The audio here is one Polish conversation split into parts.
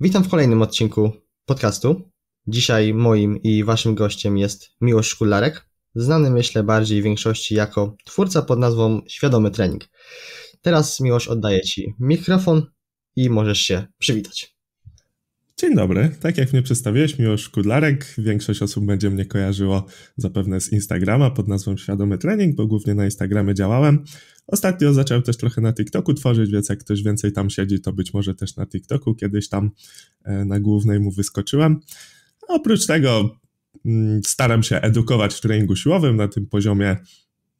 Witam w kolejnym odcinku podcastu. Dzisiaj moim i waszym gościem jest Miłosz Szkularek, znany myślę bardziej większości jako twórca pod nazwą Świadomy Trening. Teraz Miłosz oddaję ci mikrofon i możesz się przywitać. Dzień dobry. Tak jak mnie przedstawiłeś, Miłosz Kudlarek. Większość osób będzie mnie kojarzyło zapewne z Instagrama pod nazwą Świadomy Trening, bo głównie na Instagramie działałem. Ostatnio zacząłem też trochę na TikToku tworzyć, więc jak ktoś więcej tam siedzi, to być może też na TikToku kiedyś tam e, na głównej mu wyskoczyłem. oprócz tego mm, staram się edukować w treningu siłowym na tym poziomie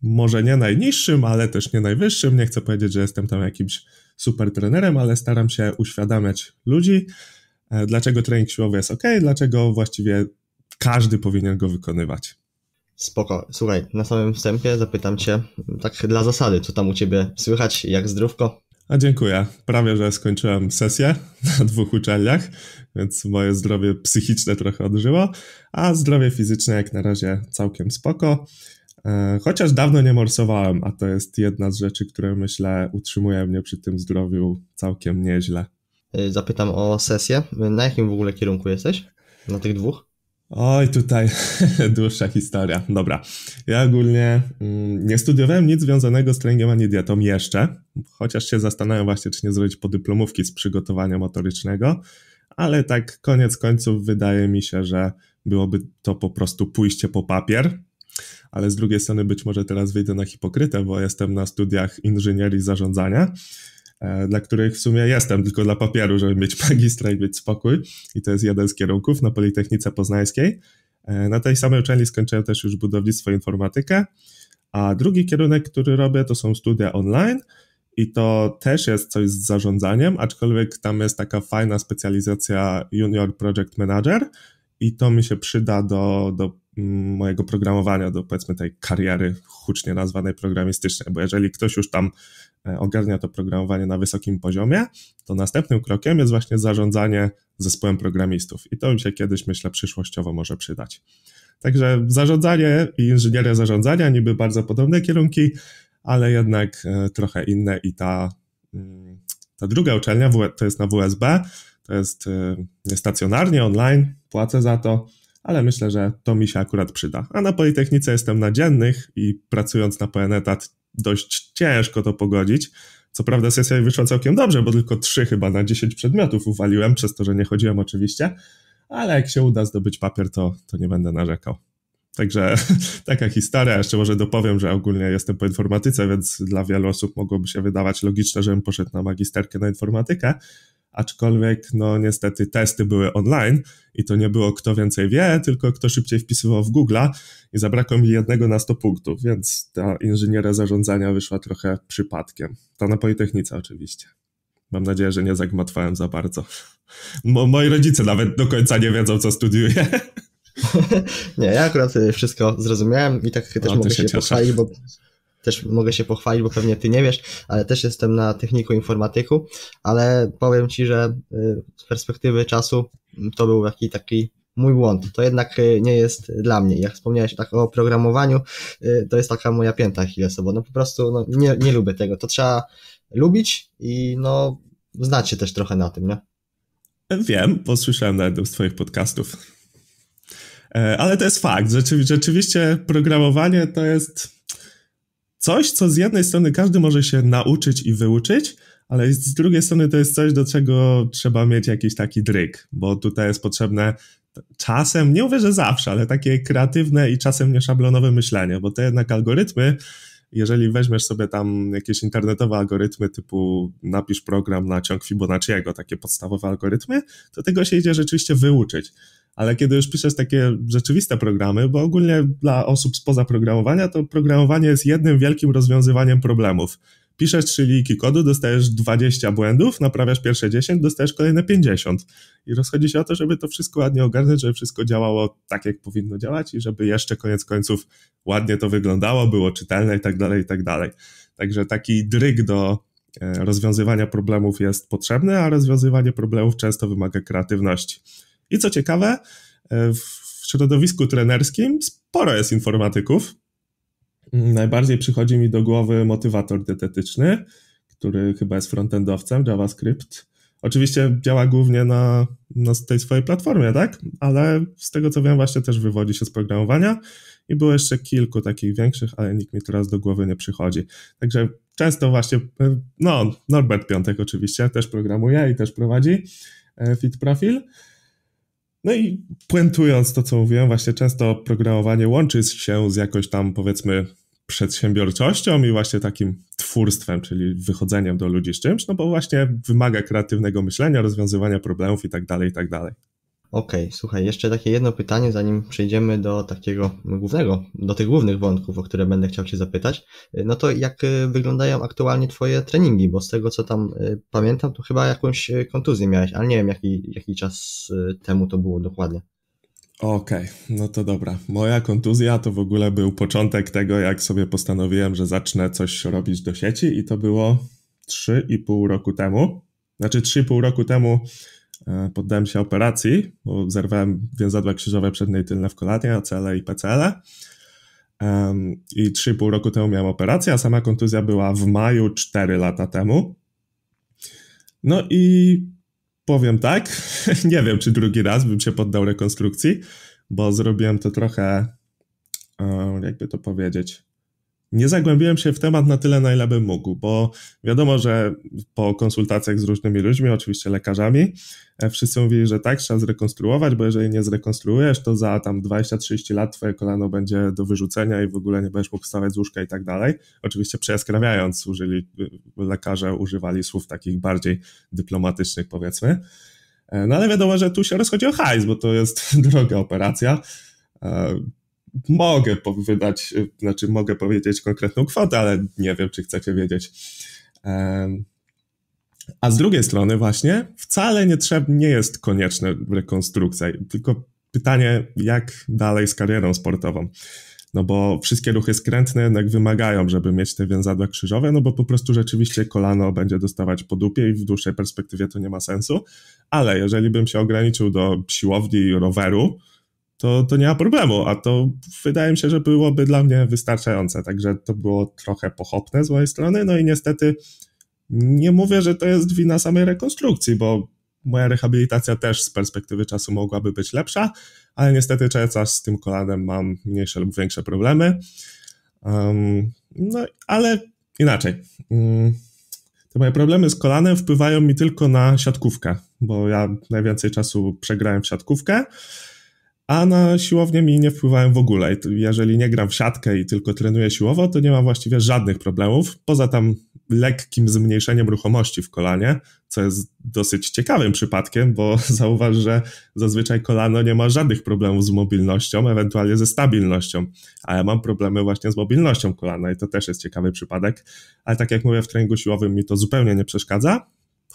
może nie najniższym, ale też nie najwyższym. Nie chcę powiedzieć, że jestem tam jakimś super trenerem, ale staram się uświadamiać ludzi, E, dlaczego trening siłowy jest ok, dlaczego właściwie każdy powinien go wykonywać. Spoko. Słuchaj, na samym wstępie zapytam Cię, tak dla zasady, co tam u Ciebie słychać, jak zdrówko? A dziękuję. Prawie, że skończyłem sesję na dwóch uczelniach, więc moje zdrowie psychiczne trochę odżyło, a zdrowie fizyczne jak na razie całkiem spoko. E, chociaż dawno nie morsowałem, a to jest jedna z rzeczy, które myślę utrzymuje mnie przy tym zdrowiu całkiem nieźle. Y, zapytam o sesję. Na jakim w ogóle kierunku jesteś? Na tych dwóch? Oj, tutaj dłuższa historia. Dobra. Ja ogólnie mm, nie studiowałem nic związanego z treningiem ani dietą jeszcze, chociaż się zastanawiam właśnie, czy nie zrobić podyplomówki z przygotowania motorycznego, ale tak koniec końców wydaje mi się, że byłoby to po prostu pójście po papier. Ale z drugiej strony być może teraz wyjdę na hipokrytę, bo jestem na studiach inżynierii zarządzania E, dla których w sumie jestem tylko dla papieru, żeby mieć magistra i mieć spokój. I to jest jeden z kierunków na Politechnice Poznańskiej. E, na tej samej uczelni skończyłem też już budownictwo informatykę. A drugi kierunek, który robię, to są studia online. I to też jest coś z zarządzaniem, aczkolwiek tam jest taka fajna specjalizacja Junior Project Manager i to mi się przyda do, do mm, mojego programowania, do powiedzmy tej kariery hucznie nazwanej programistycznej, bo jeżeli ktoś już tam E, ogarnia to programowanie na wysokim poziomie, to następnym krokiem jest właśnie zarządzanie zespołem programistów i to mi się kiedyś, myślę, przyszłościowo może przydać. Także zarządzanie i inżynieria zarządzania niby bardzo podobne kierunki, ale jednak e, trochę inne i ta, mm, ta druga uczelnia e, to jest na WSB, to jest stacjonarnie, online, płacę za to, ale myślę, że to mi się akurat przyda. A na Politechnice jestem na dziennych i pracując na pełen etat dość ciężko to pogodzić. Co prawda sesja mi wyszła całkiem dobrze, bo tylko trzy chyba na 10 przedmiotów uwaliłem, przez to, że nie chodziłem oczywiście, ale jak się uda zdobyć papier, to, to nie będę narzekał. Także taka historia, jeszcze może dopowiem, że ogólnie jestem po informatyce, więc dla wielu osób mogłoby się wydawać logiczne, żebym poszedł na magisterkę na informatykę, aczkolwiek no niestety testy były online i to nie było kto więcej wie, tylko kto szybciej wpisywał w Google'a i zabrakło mi jednego na 100 punktów, więc ta inżynieria zarządzania wyszła trochę przypadkiem. To na Politechnice oczywiście. Mam nadzieję, że nie zagmatwałem za bardzo. Mo moi rodzice nawet do końca nie wiedzą, co studiuję. nie, ja akurat y, wszystko zrozumiałem i tak też o, mogę się, się pochwalić, bo też mogę się pochwalić, bo pewnie ty nie wiesz, ale też jestem na techniku informatyku, ale powiem ci, że y, z perspektywy czasu mm, to był taki taki mój błąd. To jednak y, nie jest dla mnie. Jak wspomniałeś tak o programowaniu, y, to jest taka moja pięta Achillesowa. No po prostu no, nie, nie lubię tego. To trzeba lubić i no znać się też trochę na tym, nie? Wiem, bo słyszałem na jednym z twoich podcastów. E, ale to jest fakt. Rzeczy, rzeczywiście programowanie to jest coś, co z jednej strony każdy może się nauczyć i wyuczyć, ale z drugiej strony to jest coś, do czego trzeba mieć jakiś taki dryk, bo tutaj jest potrzebne czasem, nie mówię, że zawsze, ale takie kreatywne i czasem nieszablonowe myślenie, bo te jednak algorytmy, jeżeli weźmiesz sobie tam jakieś internetowe algorytmy typu napisz program na ciąg Fibonacciego, takie podstawowe algorytmy, to tego się idzie rzeczywiście wyuczyć ale kiedy już piszesz takie rzeczywiste programy, bo ogólnie dla osób spoza programowania to programowanie jest jednym wielkim rozwiązywaniem problemów. Piszesz trzy linijki kodu, dostajesz 20 błędów, naprawiasz pierwsze 10, dostajesz kolejne 50. I rozchodzi się o to, żeby to wszystko ładnie ogarnąć, żeby wszystko działało tak, jak powinno działać i żeby jeszcze koniec końców ładnie to wyglądało, było czytelne i tak dalej, i tak dalej. Także taki dryg do e, rozwiązywania problemów jest potrzebny, a rozwiązywanie problemów często wymaga kreatywności. I co ciekawe, e, w środowisku trenerskim sporo jest informatyków. Najbardziej przychodzi mi do głowy motywator dietetyczny, który chyba jest frontendowcem JavaScript. Oczywiście działa głównie na, na tej swojej platformie, tak? Ale z tego co wiem, właśnie też wywodzi się z programowania i było jeszcze kilku takich większych, ale nikt mi teraz do głowy nie przychodzi. Także często właśnie, e, no, Norbert Piątek oczywiście też programuje i też prowadzi e, Fit Profil. No i puentując to, co mówiłem, właśnie często programowanie łączy się z jakoś tam, powiedzmy, przedsiębiorczością i właśnie takim twórstwem, czyli wychodzeniem do ludzi z czymś, no bo właśnie wymaga kreatywnego myślenia, rozwiązywania problemów i tak dalej, i tak dalej. Okej, okay, słuchaj, jeszcze takie jedno pytanie, zanim przejdziemy do takiego głównego, do tych głównych wątków, o które będę chciał Cię zapytać. Y, no to jak y, wyglądają aktualnie Twoje treningi? Bo z tego, co tam y, pamiętam, to chyba jakąś kontuzję miałeś, ale nie wiem, jaki, jaki czas temu to było dokładnie. Okej, okay, no to dobra. Moja kontuzja to w ogóle był początek tego, jak sobie postanowiłem, że zacznę coś robić do sieci i to było 3,5 roku temu. Znaczy 3,5 roku temu E, poddałem się operacji, bo zerwałem więzadła krzyżowe przednie i tylne w kolanie, ACL i PCL. Um, I 3,5 roku temu miałem operację, a sama kontuzja była w maju 4 lata temu. No i powiem tak, nie wiem czy drugi raz bym się poddał rekonstrukcji, bo zrobiłem to trochę, e, jakby to powiedzieć, nie zagłębiłem się w temat na tyle, na ile bym mógł, bo wiadomo, że po konsultacjach z różnymi ludźmi, oczywiście lekarzami, e, wszyscy mówili, że tak, trzeba zrekonstruować, bo jeżeli nie zrekonstruujesz, to za tam 20-30 lat twoje kolano będzie do wyrzucenia i w ogóle nie będziesz mógł wstawać z łóżka i tak dalej. Oczywiście przejaskrawiając, użyli, e, lekarze używali słów takich bardziej dyplomatycznych, powiedzmy. E, no ale wiadomo, że tu się rozchodzi o hajs, bo to jest droga operacja mogę wydać, y, znaczy mogę powiedzieć konkretną kwotę, ale nie wiem, czy chcecie wiedzieć. A z drugiej strony właśnie wcale nie, trzeba, nie jest konieczna rekonstrukcja, tylko pytanie, jak dalej z karierą sportową. No bo wszystkie ruchy skrętne jednak wymagają, żeby mieć te więzadła krzyżowe, no bo po prostu rzeczywiście kolano będzie dostawać po dupie i w dłuższej perspektywie to nie ma sensu. Ale jeżeli bym się ograniczył do siłowni roweru, to, to nie ma problemu, a to wydaje mi się, że byłoby dla mnie wystarczające, także to było trochę pochopne z mojej strony, no i niestety nie mówię, że to jest wina samej rekonstrukcji, bo moja rehabilitacja też z perspektywy czasu mogłaby być lepsza, ale niestety czas z tym kolanem mam mniejsze lub większe problemy. Um, no, ale inaczej. Um, te moje problemy z kolanem wpływają mi tylko na siatkówkę, bo ja najwięcej czasu przegrałem w siatkówkę a na siłownię mi nie wpływają w ogóle. Jeżeli nie gram w siatkę i tylko trenuję siłowo, to nie mam właściwie żadnych problemów, poza tam lekkim zmniejszeniem ruchomości w kolanie, co jest dosyć ciekawym przypadkiem, bo zauważ, że zazwyczaj kolano nie ma żadnych problemów z mobilnością, ewentualnie ze stabilnością, a ja mam problemy właśnie z mobilnością kolana i to też jest ciekawy przypadek, ale tak jak mówię, w treningu siłowym mi to zupełnie nie przeszkadza,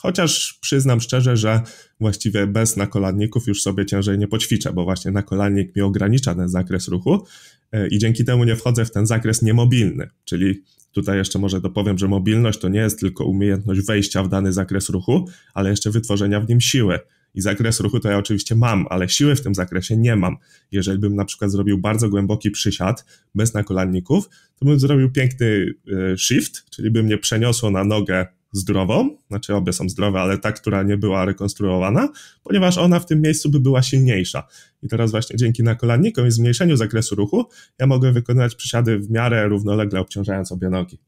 Chociaż przyznam szczerze, że właściwie bez nakolanników już sobie ciężej nie poćwiczę, bo właśnie nakolannik mi ogranicza ten zakres ruchu e, i dzięki temu nie wchodzę w ten zakres niemobilny, czyli tutaj jeszcze może dopowiem, że mobilność to nie jest tylko umiejętność wejścia w dany zakres ruchu, ale jeszcze wytworzenia w nim siły. I zakres ruchu to ja oczywiście mam, ale siły w tym zakresie nie mam. Jeżeli bym na przykład zrobił bardzo głęboki przysiad bez nakolanników, to bym zrobił piękny e, shift, czyli by mnie przeniosło na nogę zdrową, znaczy obie są zdrowe, ale ta, która nie była rekonstruowana, ponieważ ona w tym miejscu by była silniejsza. I teraz właśnie dzięki nakolannikom i zmniejszeniu zakresu ruchu ja mogę wykonywać przysiady w miarę równolegle obciążając obie nogi.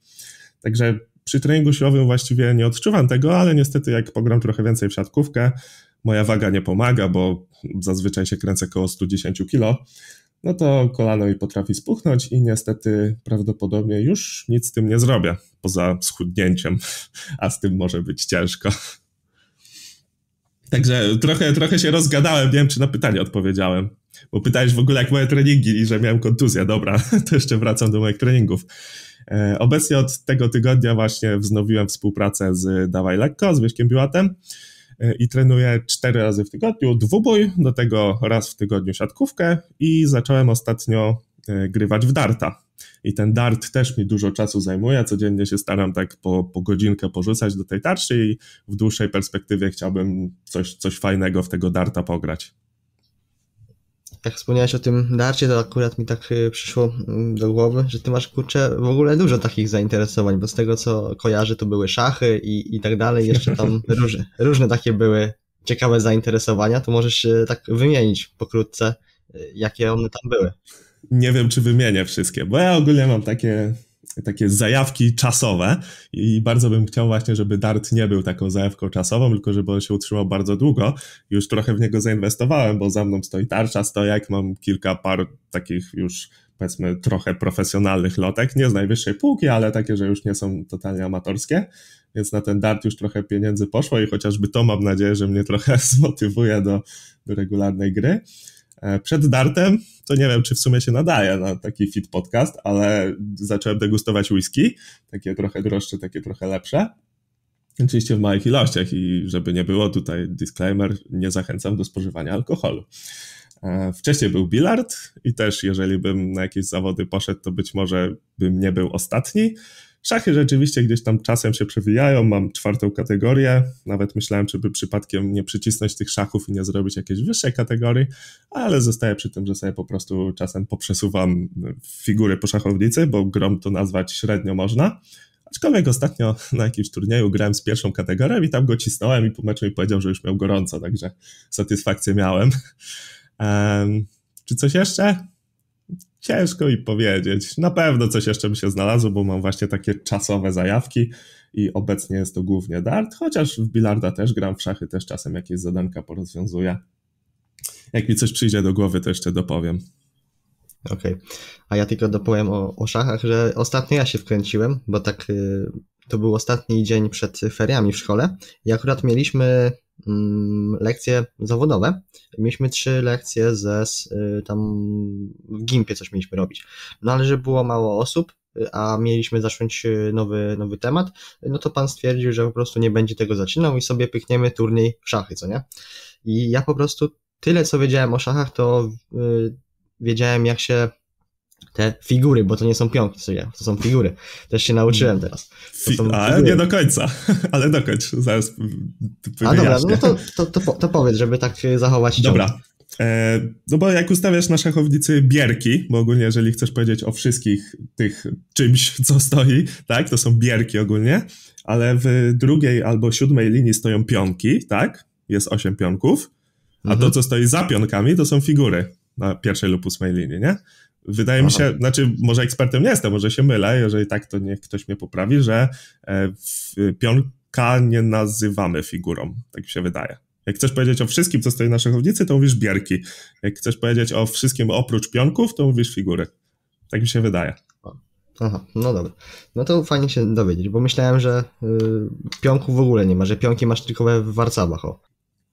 Także przy treningu siłowym właściwie nie odczuwam tego, ale niestety jak pogram trochę więcej w siatkówkę, moja waga nie pomaga, bo zazwyczaj się kręcę koło 110 kg, no to kolano jej potrafi spuchnąć i niestety prawdopodobnie już nic z tym nie zrobię, poza schudnięciem, a z tym może być ciężko. Także trochę, trochę się rozgadałem, nie wiem czy na pytanie odpowiedziałem, bo pytałeś w ogóle jak moje treningi i że miałem kontuzję, dobra, to jeszcze wracam do moich treningów. E, obecnie od tego tygodnia właśnie wznowiłem współpracę z Dawaj Lekko, z Wieszkiem Biłatem E, i trenuję cztery razy w tygodniu dwubój, do tego raz w tygodniu siatkówkę i zacząłem ostatnio e, grywać w darta. I ten dart też mi dużo czasu zajmuje. Codziennie się staram tak po, po godzinkę porzucać do tej tarczy i w dłuższej perspektywie chciałbym coś, coś fajnego w tego darta pograć jak wspomniałeś o tym darcie, to akurat mi tak y, przyszło mm, do głowy, że ty masz kurczę w ogóle dużo takich zainteresowań, bo z tego co kojarzę, to były szachy i, i tak dalej, jeszcze tam różne, różne takie były ciekawe zainteresowania, to możesz y, tak wymienić pokrótce, y, jakie one tam były. Nie wiem, czy wymienię wszystkie, bo ja ogólnie mam takie takie zajawki czasowe i bardzo bym chciał właśnie, żeby Dart nie był taką zajawką czasową, tylko żeby on się utrzymał bardzo długo. Już trochę w niego zainwestowałem, bo za mną stoi tarcza, jak mam kilka par takich już powiedzmy trochę profesjonalnych lotek, nie z najwyższej półki, ale takie, że już nie są totalnie amatorskie, więc na ten dart już trochę pieniędzy poszło i chociażby to mam nadzieję, że mnie trochę zmotywuje do, do regularnej gry. E, przed dartem to nie wiem, czy w sumie się nadaje na taki fit podcast, ale zacząłem degustować whisky, takie trochę droższe, takie trochę lepsze. Oczywiście w małych ilościach i żeby nie było tutaj disclaimer, nie zachęcam do spożywania alkoholu. E, wcześniej był bilard i też jeżeli bym na jakieś zawody poszedł, to być może bym nie był ostatni. Szachy rzeczywiście gdzieś tam czasem się przewijają, mam czwartą kategorię, nawet myślałem, żeby przypadkiem nie przycisnąć tych szachów i nie zrobić jakiejś wyższej kategorii, ale zostaję przy tym, że sobie po prostu czasem poprzesuwam figury po szachownicy, bo grom to nazwać średnio można. Aczkolwiek ostatnio na jakimś turnieju grałem z pierwszą kategorią i tam go cisnąłem i po meczu mi powiedział, że już miał gorąco, także satysfakcję miałem. Um, czy coś jeszcze? Ciężko mi powiedzieć. Na pewno coś jeszcze by się znalazło, bo mam właśnie takie czasowe zajawki i obecnie jest to głównie dart, chociaż w bilarda też gram, w szachy też czasem jakieś zadanka porozwiązuję. Jak mi coś przyjdzie do głowy, to jeszcze dopowiem. Okej. Okay. A ja tylko dopowiem o, o szachach, że ostatnio ja się wkręciłem, bo tak y, to był ostatni dzień przed feriami w szkole i akurat mieliśmy Mm, lekcje zawodowe. Mieliśmy trzy lekcje ze y, tam w Gimpie coś mieliśmy robić. No ale że było mało osób, y, a mieliśmy zacząć y, nowy, nowy temat, no to pan stwierdził, że po prostu nie będzie tego zaczynał i sobie pychniemy turniej w szachy, co nie? I ja po prostu tyle, co wiedziałem o szachach, to wiedziałem, jak się te figury, bo to nie są pionki, co ja, to są figury. Też się nauczyłem teraz. ale nie do końca, ale dokończ, zaraz A dobra, no to, to, to, to powiedz, żeby tak zachować Dobra, ciągle. No bo jak ustawiasz na szachownicy bierki, bo ogólnie jeżeli chcesz powiedzieć o wszystkich tych czymś, co stoi, tak, to są bierki ogólnie, ale w drugiej albo siódmej linii stoją pionki, tak, jest osiem pionków, a mhm. to, co stoi za pionkami, to są figury na pierwszej lub ósmej linii, nie? Wydaje Aha. mi się, znaczy może ekspertem nie jestem, może się mylę, jeżeli tak, to niech ktoś mnie poprawi, że e, y, pionka nie nazywamy figurą, tak mi się wydaje. Jak chcesz powiedzieć o wszystkim, co stoi na szachownicy, to mówisz bierki. Jak chcesz powiedzieć o wszystkim oprócz pionków, to mówisz figury. Tak mi się wydaje. Aha, no dobra. No to fajnie się dowiedzieć, bo myślałem, że y, pionków w ogóle nie ma, że pionki masz tylko w warcabach. O.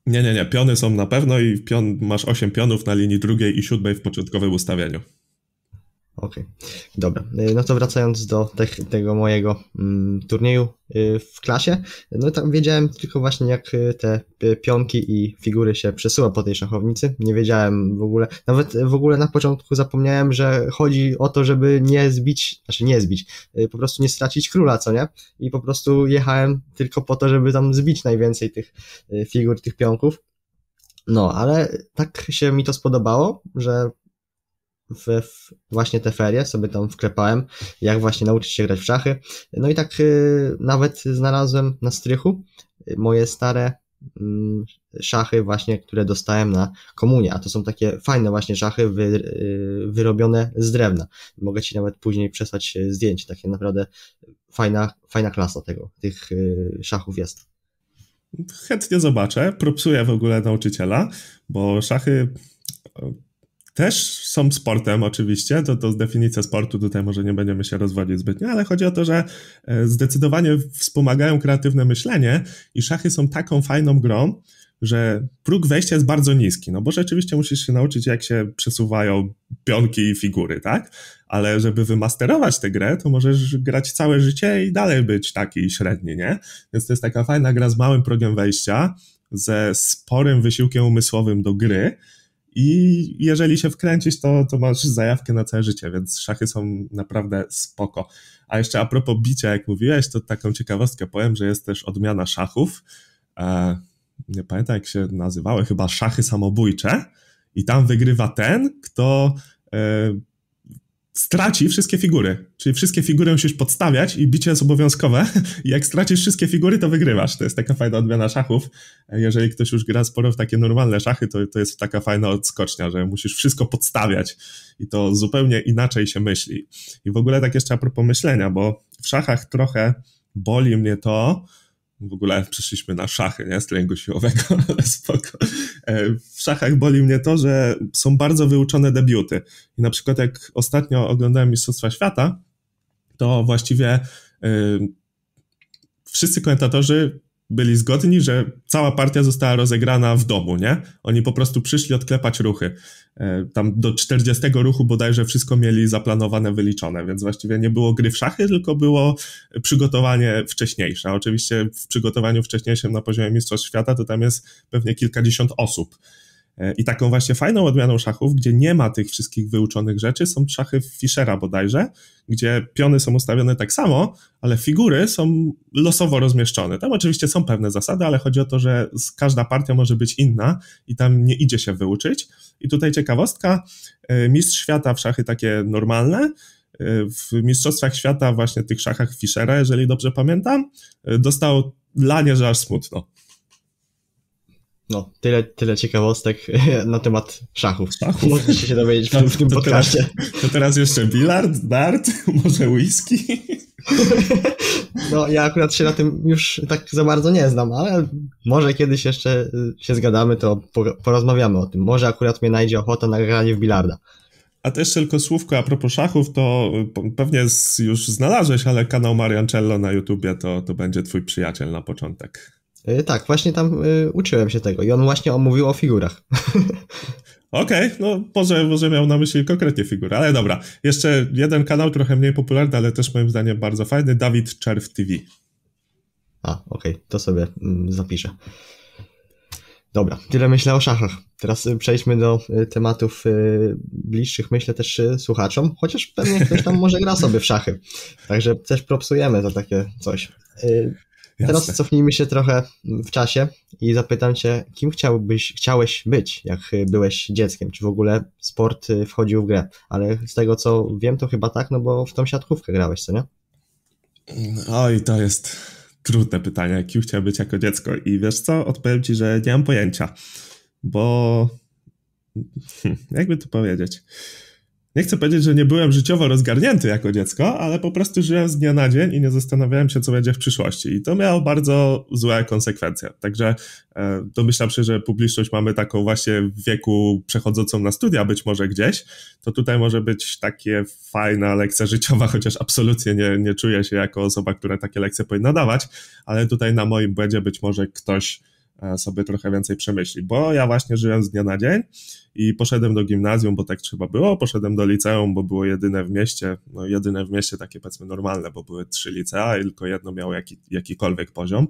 Nie, nie, nie. Piony są na pewno i pion, masz 8 pionów na linii drugiej i siódmej w początkowym ustawieniu. Okej, okay. dobra. Y, no to wracając do te, tego mojego mm, turnieju y, w klasie, no tam wiedziałem tylko właśnie jak y, te pionki i figury się przesuwa po tej szachownicy. Nie wiedziałem w ogóle, nawet w ogóle na początku zapomniałem, że chodzi o to, żeby nie zbić, znaczy nie zbić, po prostu nie stracić króla, co nie? I po prostu jechałem tylko po to, żeby tam zbić najwięcej tych figur, tych pionków. No, ale tak się mi to spodobało, że w, właśnie te ferie, sobie tam wklepałem, jak właśnie nauczyć się grać w szachy. No i tak y, nawet znalazłem na strychu y, moje stare mm, szachy właśnie, które dostałem na komunie, a to są takie fajne właśnie szachy wy, y, wyrobione z drewna. Mogę Ci nawet później przesłać y, zdjęcie, takie naprawdę fajna, fajna klasa tego, tych szachów jest. Chętnie zobaczę, propsuję w ogóle nauczyciela, bo szachy też są sportem oczywiście, to, to definicja sportu tutaj może nie będziemy się rozwodzić zbytnio, ale chodzi o to, że e, zdecydowanie wspomagają kreatywne myślenie i szachy są taką fajną grą, że próg wejścia jest bardzo niski, no bo rzeczywiście musisz się nauczyć, jak się przesuwają pionki i figury, tak? Ale żeby wymasterować tę grę, to możesz grać całe życie i dalej być taki średni, nie? Więc to jest taka fajna gra z małym progiem wejścia, ze sporym wysiłkiem umysłowym do gry, i jeżeli się wkręcisz, to, to masz zajawkę na całe życie, więc szachy są naprawdę spoko. A jeszcze a propos bicia, jak mówiłeś, to taką ciekawostkę powiem, że jest też odmiana szachów. E, nie pamiętam jak się nazywały, chyba szachy samobójcze. I tam wygrywa ten, kto e, straci wszystkie figury. Czyli wszystkie figury musisz podstawiać i bicie jest obowiązkowe. I jak stracisz wszystkie figury, to wygrywasz. To jest taka fajna odmiana szachów. Jeżeli ktoś już gra sporo w takie normalne szachy, to, to jest taka fajna odskocznia, że musisz wszystko podstawiać i to zupełnie inaczej się myśli. I w ogóle tak jeszcze a propos myślenia, bo w szachach trochę boli mnie to, w ogóle przeszliśmy na szachy, nie? Z treningu siłowego, ale spoko. E, w szachach boli mnie to, że są bardzo wyuczone debiuty. I na przykład jak ostatnio oglądałem Mistrzostwa Świata, to właściwie yy, wszyscy komentatorzy byli zgodni, że cała partia została rozegrana w domu, nie? Oni po prostu przyszli odklepać ruchy. E, tam do 40 ruchu bodajże wszystko mieli zaplanowane, wyliczone, więc właściwie nie było gry w szachy, tylko było przygotowanie wcześniejsze. Oczywiście w przygotowaniu wcześniejszym na poziomie Mistrzostw Świata to tam jest pewnie kilkadziesiąt osób, E, I taką właśnie fajną odmianą szachów, gdzie nie ma tych wszystkich wyuczonych rzeczy, są szachy Fischera bodajże, gdzie piony są ustawione tak samo, ale figury są losowo rozmieszczone. Tam oczywiście są pewne zasady, ale chodzi o to, że każda partia może być inna i tam nie idzie się wyuczyć. I tutaj ciekawostka, e, mistrz świata w szachy takie normalne, e, w Mistrzostwach Świata, właśnie tych szachach Fischera, jeżeli dobrze pamiętam, dostał lanie, że aż smutno. No, tyle, tyle ciekawostek na temat szachów. szachów. Możecie się dowiedzieć w, to, w tym to podcaście. Teraz, to teraz jeszcze bilard, dart, może whisky? No, ja akurat się na tym już tak za bardzo nie znam, ale może kiedyś jeszcze y, się zgadamy, to porozmawiamy o tym. Może akurat mnie najdzie ochota na granie w bilarda. A też tylko słówko a propos szachów, to y, pewnie już znalazłeś, ale kanał Mariancello na YouTubie to, to będzie twój przyjaciel na początek. E, tak, właśnie tam e, uczyłem się tego i on właśnie omówił o figurach. Okej, okay, no może, może miał na myśli konkretnie figurę, ale dobra. Jeszcze jeden kanał, trochę mniej popularny, ale też moim zdaniem bardzo fajny, Dawid Czerw TV. A, okej, okay, to sobie mm, zapiszę. Dobra, tyle myślę o szachach. Teraz e, przejdźmy do tematów bliższych, myślę też słuchaczom, chociaż pewnie ktoś tam może gra sobie w szachy. Także też propsujemy za takie coś. Teraz cofnijmy się trochę w czasie i zapytam cię, kim chciałbyś, chciałeś być, jak byłeś dzieckiem? Czy w ogóle sport y, wchodził w grę? Ale z tego co wiem, to chyba tak, no bo w tą siatkówkę grałeś, co nie? Mm, oj, to jest trudne pytanie. Kim chciał być jako dziecko? I wiesz co? Odpowiem ci, że nie mam pojęcia, bo. Hmm, jakby to powiedzieć? nie chcę powiedzieć, że nie byłem życiowo rozgarnięty jako dziecko, ale po prostu żyłem z dnia na dzień i nie zastanawiałem się, co będzie w przyszłości. I to miało bardzo złe konsekwencje. Także e, domyślam się, że publiczność mamy taką właśnie w wieku przechodzącą na studia, być może gdzieś. To tutaj może być takie fajna lekcja życiowa, chociaż absolutnie nie, nie czuję się jako osoba, która takie lekcje powinna dawać, ale tutaj na moim błędzie być może ktoś E, sobie trochę więcej przemyśli, bo ja właśnie żyłem z dnia na dzień i poszedłem do gimnazjum, bo tak trzeba było, poszedłem do liceum, bo było jedyne w mieście, no jedyne w mieście takie powiedzmy normalne, bo były trzy licea i tylko jedno miało jaki, jakikolwiek poziom.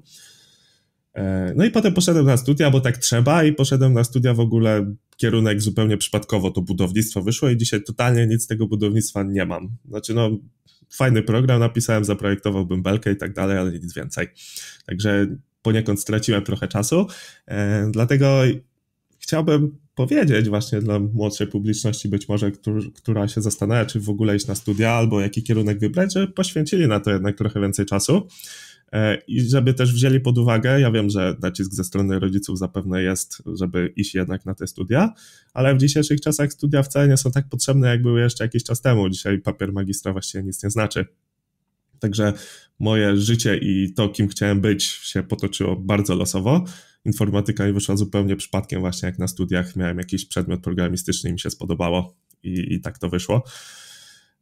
E, no i potem poszedłem na studia, bo tak trzeba, i poszedłem na studia w ogóle kierunek zupełnie przypadkowo to budownictwo wyszło i dzisiaj totalnie nic z tego budownictwa nie mam. Znaczy, no, fajny program napisałem, zaprojektowałbym belkę i tak dalej, ale nic więcej. Także poniekąd straciłem trochę czasu. E, dlatego chciałbym powiedzieć właśnie dla młodszej publiczności, być może, która się zastanawia, czy w ogóle iść na studia, albo jaki kierunek wybrać, że poświęcili na to jednak trochę więcej czasu. E, I żeby też wzięli pod uwagę, ja wiem, że nacisk ze strony rodziców zapewne jest, żeby iść jednak na te studia, ale w dzisiejszych czasach studia wcale nie są tak potrzebne, jak były jeszcze jakiś czas temu. Dzisiaj papier magistra właściwie nic nie znaczy. Także moje życie i to, kim chciałem być, się potoczyło bardzo losowo. Informatyka mi wyszła zupełnie przypadkiem, właśnie jak na studiach miałem jakiś przedmiot programistyczny i mi się spodobało i, i tak to wyszło.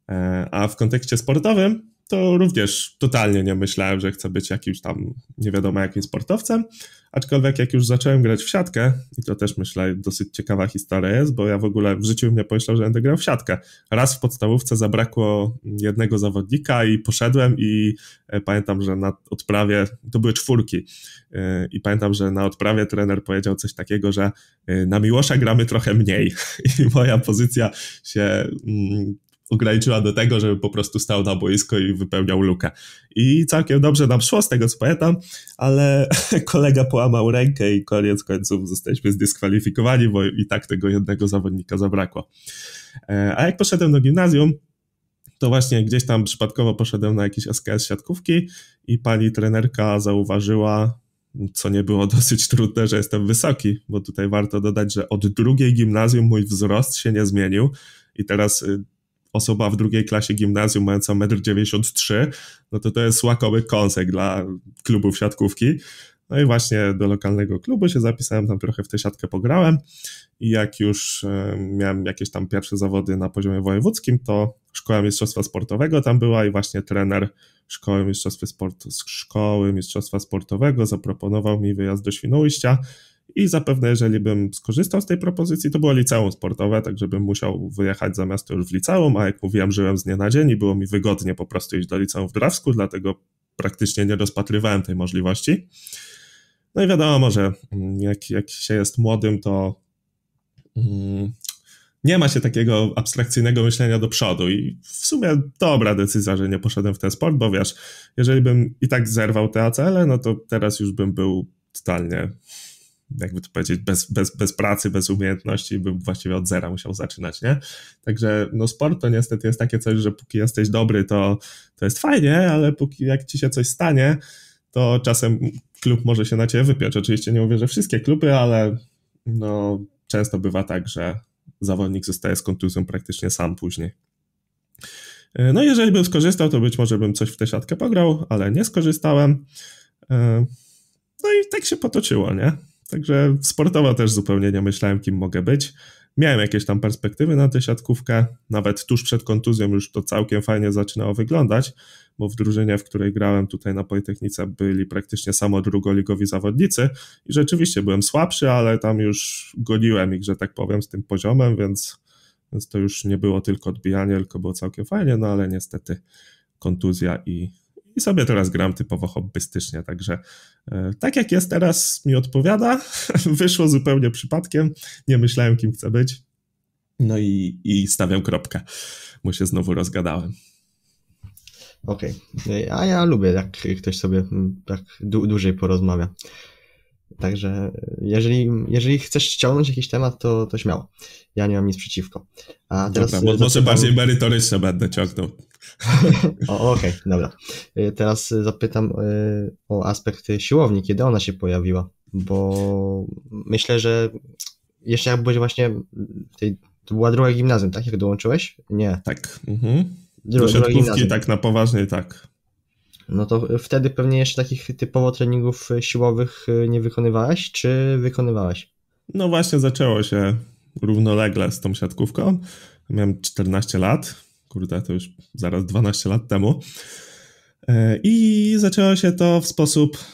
E, a w kontekście sportowym, to również totalnie nie myślałem, że chcę być jakimś tam nie wiadomo jakim sportowcem. Aczkolwiek jak już zacząłem grać w siatkę, i to też myślę dosyć ciekawa historia jest, bo ja w ogóle w życiu mnie pomyślał, że będę grał w siatkę. Raz w podstawówce zabrakło jednego zawodnika i poszedłem i e, pamiętam, że na odprawie, to były czwórki e, i pamiętam, że na odprawie trener powiedział coś takiego, że e, na Miłosza gramy trochę mniej i moja pozycja się mm, ograniczyła do tego, żeby po prostu stał na boisku i wypełniał lukę. I całkiem dobrze nam szło, z tego co pamiętam, ale kolega połamał rękę i koniec końców zostaliśmy zdyskwalifikowani, bo i tak tego jednego zawodnika zabrakło. E, a jak poszedłem do gimnazjum, to właśnie gdzieś tam przypadkowo poszedłem na jakiś SKS siatkówki i pani trenerka zauważyła, co nie było dosyć trudne, że jestem wysoki, bo tutaj warto dodać, że od drugiej gimnazjum mój wzrost się nie zmienił i teraz y, osoba w drugiej klasie gimnazjum mająca 1,93 m, no to to jest łakomy kąsek dla klubów siatkówki. No i właśnie do lokalnego klubu się zapisałem, tam trochę w tę siatkę pograłem i jak już e, miałem jakieś tam pierwsze zawody na poziomie wojewódzkim, to szkoła mistrzostwa sportowego tam była i właśnie trener szkoły mistrzostwa, sportu, szkoły mistrzostwa sportowego zaproponował mi wyjazd do Świnoujścia i zapewne, jeżeli bym skorzystał z tej propozycji, to było liceum sportowe, tak żebym musiał wyjechać za miasto już w liceum, a jak mówiłem, żyłem z dnia na dzień i było mi wygodnie po prostu iść do liceum w Drawsku, dlatego praktycznie nie rozpatrywałem tej możliwości. No i wiadomo, że mm, jak, jak się jest młodym, to mm, nie ma się takiego abstrakcyjnego myślenia do przodu i w sumie dobra decyzja, że nie poszedłem w ten sport, bo wiesz, jeżeli bym i tak zerwał te ACL, no to teraz już bym był totalnie jakby to powiedzieć, bez, bez, bez pracy, bez umiejętności bym właściwie od zera musiał zaczynać, nie? Także no sport to niestety jest takie coś, że póki jesteś dobry, to, to jest fajnie, ale póki jak ci się coś stanie, to czasem klub może się na ciebie wypiąć. Oczywiście nie mówię, że wszystkie kluby, ale no często bywa tak, że zawodnik zostaje z kontuzją praktycznie sam później. E, no jeżeli bym skorzystał, to być może bym coś w tę siatkę pograł, ale nie skorzystałem. E, no i tak się potoczyło, nie? Także sportowo też zupełnie nie myślałem, kim mogę być. Miałem jakieś tam perspektywy na tę siatkówkę, nawet tuż przed kontuzją już to całkiem fajnie zaczynało wyglądać, bo w drużynie, w której grałem tutaj na Politechnice byli praktycznie samo drugoligowi zawodnicy i rzeczywiście byłem słabszy, ale tam już goniłem ich, że tak powiem, z tym poziomem, więc, więc to już nie było tylko odbijanie, tylko było całkiem fajnie, no ale niestety kontuzja i i sobie teraz gram typowo hobbystycznie, także e, tak jak jest teraz mi odpowiada, wyszło zupełnie przypadkiem, nie myślałem kim chcę być, no i, i stawiam kropkę, bo się znowu rozgadałem. Okej, okay. E, a ja lubię jak ktoś sobie mm, tak dłużej porozmawia. Także e, jeżeli, jeżeli chcesz ściągnąć jakiś temat, to, to śmiało. Ja nie mam nic przeciwko. A teraz Dobra, może bardziej merytoryczne będę ciągnął. Okej, okay, dobra. Y, teraz y, zapytam y, o aspekt siłowni, kiedy ona się pojawiła, bo myślę, że jeszcze jak byłeś właśnie tej, to była druga gimnazjum, tak? Jak dołączyłeś? Nie. Tak. Mhm. Druga, Do siatkówki tak na poważnie, tak. No to wtedy pewnie jeszcze takich typowo treningów siłowych nie wykonywałeś, czy wykonywałeś? No właśnie zaczęło się równolegle z tą siatkówką. Miałem 14 lat kurde, to już zaraz 12 lat temu. E, I zaczęło się to w sposób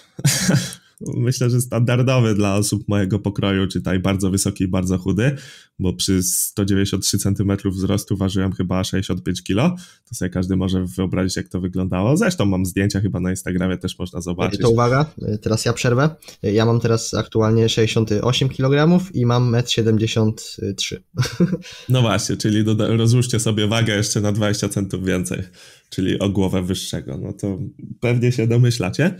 myślę, że standardowy dla osób mojego pokroju, czytaj bardzo wysoki i bardzo chudy, bo przy 193 cm wzrostu ważyłem chyba 65 kg, to sobie każdy może wyobrazić, jak to wyglądało. Zresztą mam zdjęcia chyba na Instagramie, też można zobaczyć. To uwaga, teraz ja przerwę. Ja mam teraz aktualnie 68 kg i mam 1,73 m. No właśnie, czyli rozłóżcie sobie wagę jeszcze na 20 centów więcej, czyli o głowę wyższego. No to pewnie się domyślacie.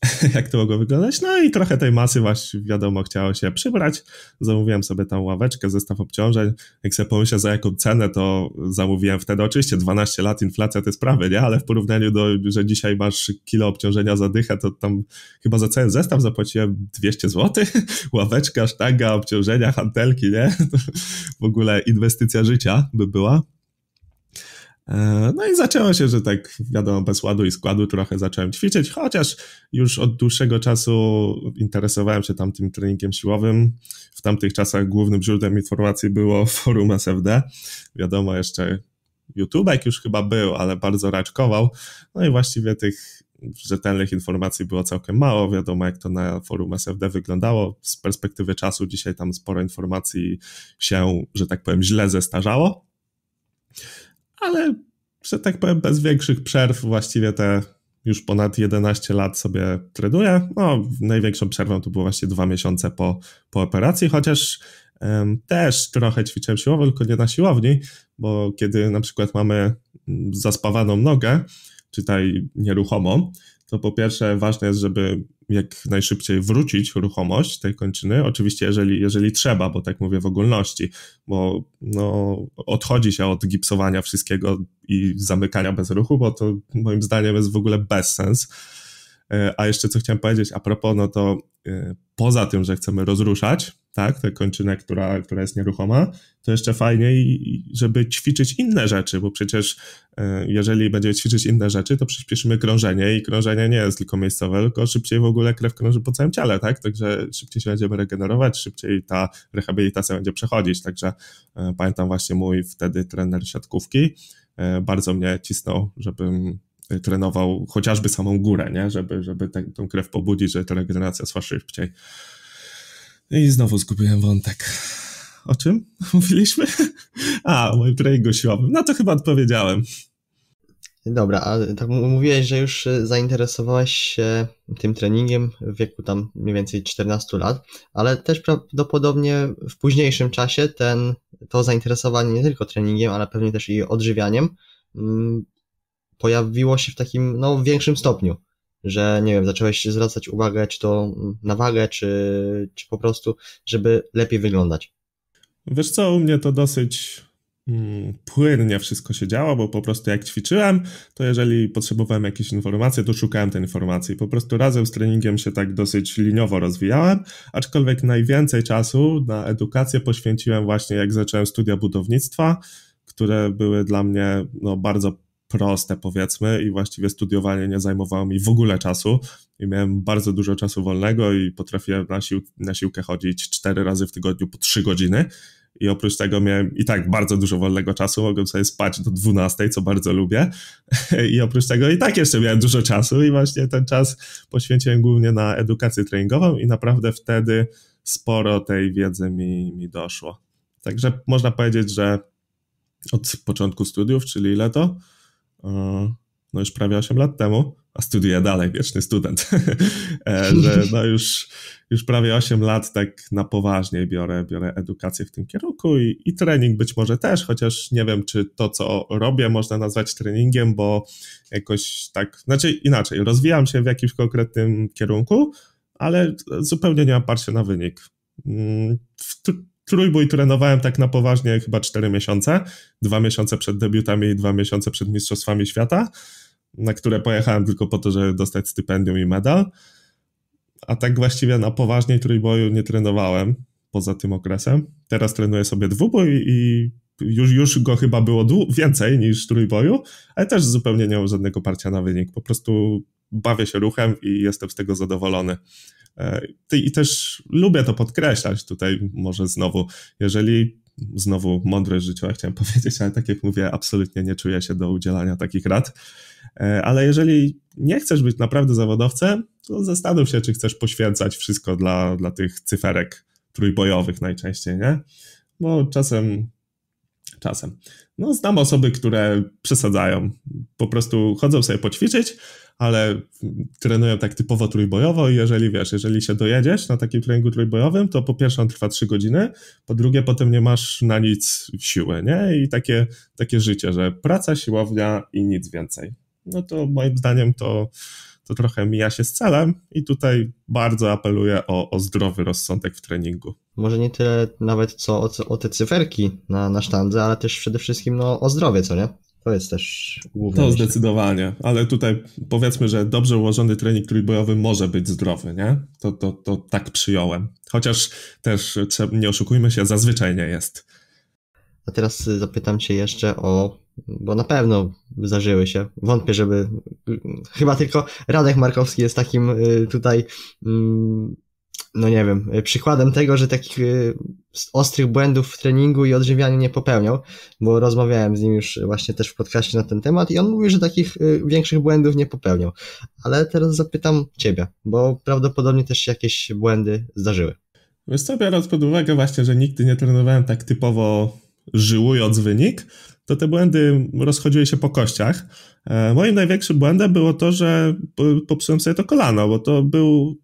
jak to mogło wyglądać. No i trochę tej masy właśnie, wiadomo, chciało się przybrać. Zamówiłem sobie tam ławeczkę, zestaw obciążeń. Jak sobie pomyślę, za jaką cenę to zamówiłem wtedy, oczywiście 12 lat inflacja to jest prawie, nie? Ale w porównaniu do, że dzisiaj masz kilo obciążenia za dychę, to tam chyba za cały zestaw zapłaciłem 200 zł. Ławeczka, sztanga, obciążenia, hantelki, nie? To w ogóle inwestycja życia by była. E, no i zaczęło się, że tak wiadomo, bez ładu i składu trochę zacząłem ćwiczyć, chociaż już od dłuższego czasu interesowałem się tamtym treningiem siłowym. W tamtych czasach głównym źródłem informacji było forum SFD. Wiadomo, jeszcze YouTubek już chyba był, ale bardzo raczkował. No i właściwie tych rzetelnych informacji było całkiem mało. Wiadomo, jak to na forum SFD wyglądało. Z perspektywy czasu dzisiaj tam sporo informacji się, że tak powiem, źle zestarzało ale że tak powiem, bez większych przerw właściwie te już ponad 11 lat sobie trenuję. No, największą przerwą to było właśnie dwa miesiące po, po operacji, chociaż um, też trochę ćwiczyłem siłowo, tylko nie na siłowni, bo kiedy na przykład mamy mm, zaspawaną nogę, czytaj nieruchomą, to po pierwsze ważne jest, żeby jak najszybciej wrócić ruchomość tej kończyny. Oczywiście, jeżeli, jeżeli trzeba, bo tak mówię w ogólności, bo no, odchodzi się od gipsowania wszystkiego i zamykania bez ruchu, bo to moim zdaniem jest w ogóle bezsens. E, a jeszcze co chciałem powiedzieć a propos, no to e, poza tym, że chcemy rozruszać, tak, tę kończynę, która, która jest nieruchoma, to jeszcze fajniej, żeby ćwiczyć inne rzeczy, bo przecież e, jeżeli będziemy ćwiczyć inne rzeczy, to przyspieszymy krążenie i krążenie nie jest tylko miejscowe, tylko szybciej w ogóle krew krąży po całym ciele, tak? Także szybciej się będziemy regenerować, szybciej ta rehabilitacja będzie przechodzić. Także e, pamiętam właśnie mój wtedy trener siatkówki, e, bardzo mnie cisnął, żebym trenował chociażby samą górę, nie? Żeby, żeby tę krew pobudzić, żeby ta regeneracja szła szybciej. I znowu zgubiłem wątek. O czym mówiliśmy? A, mój moim treningu siłowym. No to chyba odpowiedziałem. Dobra, a tak mówiłeś, że już y, zainteresowałaś się tym treningiem w wieku tam mniej więcej 14 lat, ale też prawdopodobnie w późniejszym czasie ten, to zainteresowanie nie tylko treningiem, ale pewnie też i odżywianiem mm, pojawiło się w takim no, większym stopniu że nie wiem, zacząłeś zwracać uwagę, czy to na wagę, czy, czy po prostu, żeby lepiej wyglądać? Wiesz co, u mnie to dosyć mm, płynnie wszystko się działo, bo po prostu jak ćwiczyłem, to jeżeli potrzebowałem jakiejś informacji, to szukałem tej informacji. Po prostu razem z treningiem się tak dosyć liniowo rozwijałem, aczkolwiek najwięcej czasu na edukację poświęciłem właśnie jak zacząłem studia budownictwa, które były dla mnie no, bardzo proste, powiedzmy, i właściwie studiowanie nie zajmowało mi w ogóle czasu. I miałem bardzo dużo czasu wolnego i potrafiłem na, sił, na siłkę chodzić cztery razy w tygodniu po trzy godziny. I oprócz tego miałem i tak bardzo dużo wolnego czasu, mogłem sobie spać do 12, co bardzo lubię. I oprócz tego i tak jeszcze miałem dużo czasu, i właśnie ten czas poświęciłem głównie na edukację treningową, i naprawdę wtedy sporo tej wiedzy mi, mi doszło. Także można powiedzieć, że od początku studiów, czyli ile to? E, no już prawie 8 lat temu, a studiuję dalej, wieczny student, e, że no już, już prawie 8 lat tak na poważnie biorę, biorę edukację w tym kierunku i, i trening być może też, chociaż nie wiem, czy to, co robię, można nazwać treningiem, bo jakoś tak, znaczy inaczej, rozwijam się w jakimś konkretnym kierunku, ale zupełnie nie oparcie na wynik. Mm, trójbój trenowałem tak na poważnie chyba 4 miesiące, dwa miesiące przed debiutami i dwa miesiące przed Mistrzostwami Świata, na które pojechałem tylko po to, żeby dostać stypendium i medal. A tak właściwie na poważnie trójboju nie trenowałem poza tym okresem. Teraz trenuję sobie dwubój i już, już go chyba było więcej niż trójboju, ale też zupełnie nie mam żadnego parcia na wynik. Po prostu bawię się ruchem i jestem z tego zadowolony. E, I też lubię to podkreślać tutaj, może znowu, jeżeli znowu mądre życiowe chciałem powiedzieć, ale tak jak mówię, absolutnie nie czuję się do udzielania takich rad. E, ale jeżeli nie chcesz być naprawdę zawodowcem, to zastanów się, czy chcesz poświęcać wszystko dla, dla tych cyferek trójbojowych najczęściej, nie? Bo czasem, czasem. No, znam osoby, które przesadzają. Po prostu chodzą sobie poćwiczyć, ale trenują tak typowo trójbojowo i jeżeli wiesz, jeżeli się dojedziesz na takim treningu trójbojowym, to po pierwsze on trwa trzy godziny, po drugie potem nie masz na nic siły, nie? I takie, takie życie, że praca, siłownia i nic więcej. No to moim zdaniem to, to trochę mija się z celem i tutaj bardzo apeluję o, o zdrowy rozsądek w treningu. Może nie tyle nawet co o, o te cyferki na, na sztandze, ale też przede wszystkim no, o zdrowie, co nie? To jest też główne. To myślę. zdecydowanie, ale tutaj powiedzmy, że dobrze ułożony trening trójbojowy może być zdrowy, nie? To, to, to tak przyjąłem. Chociaż też nie oszukujmy się, zazwyczaj nie jest. A teraz y, zapytam Cię jeszcze o, bo na pewno zdarzyły się, wątpię, żeby, y, chyba tylko Radek Markowski jest takim y, tutaj mm, no nie wiem, przykładem tego, że takich y, ostrych błędów w treningu i odżywianiu nie popełniał, bo rozmawiałem z nim już właśnie też w podcaście na ten temat i on mówi, że takich y, większych błędów nie popełniał. Ale teraz zapytam ciebie, bo prawdopodobnie też się jakieś błędy zdarzyły. Wiesz co, biorąc pod uwagę właśnie, że nigdy nie trenowałem tak typowo żyłując wynik, to te błędy rozchodziły się po kościach. E, moim największym błędem było to, że popsułem sobie to kolano, bo to był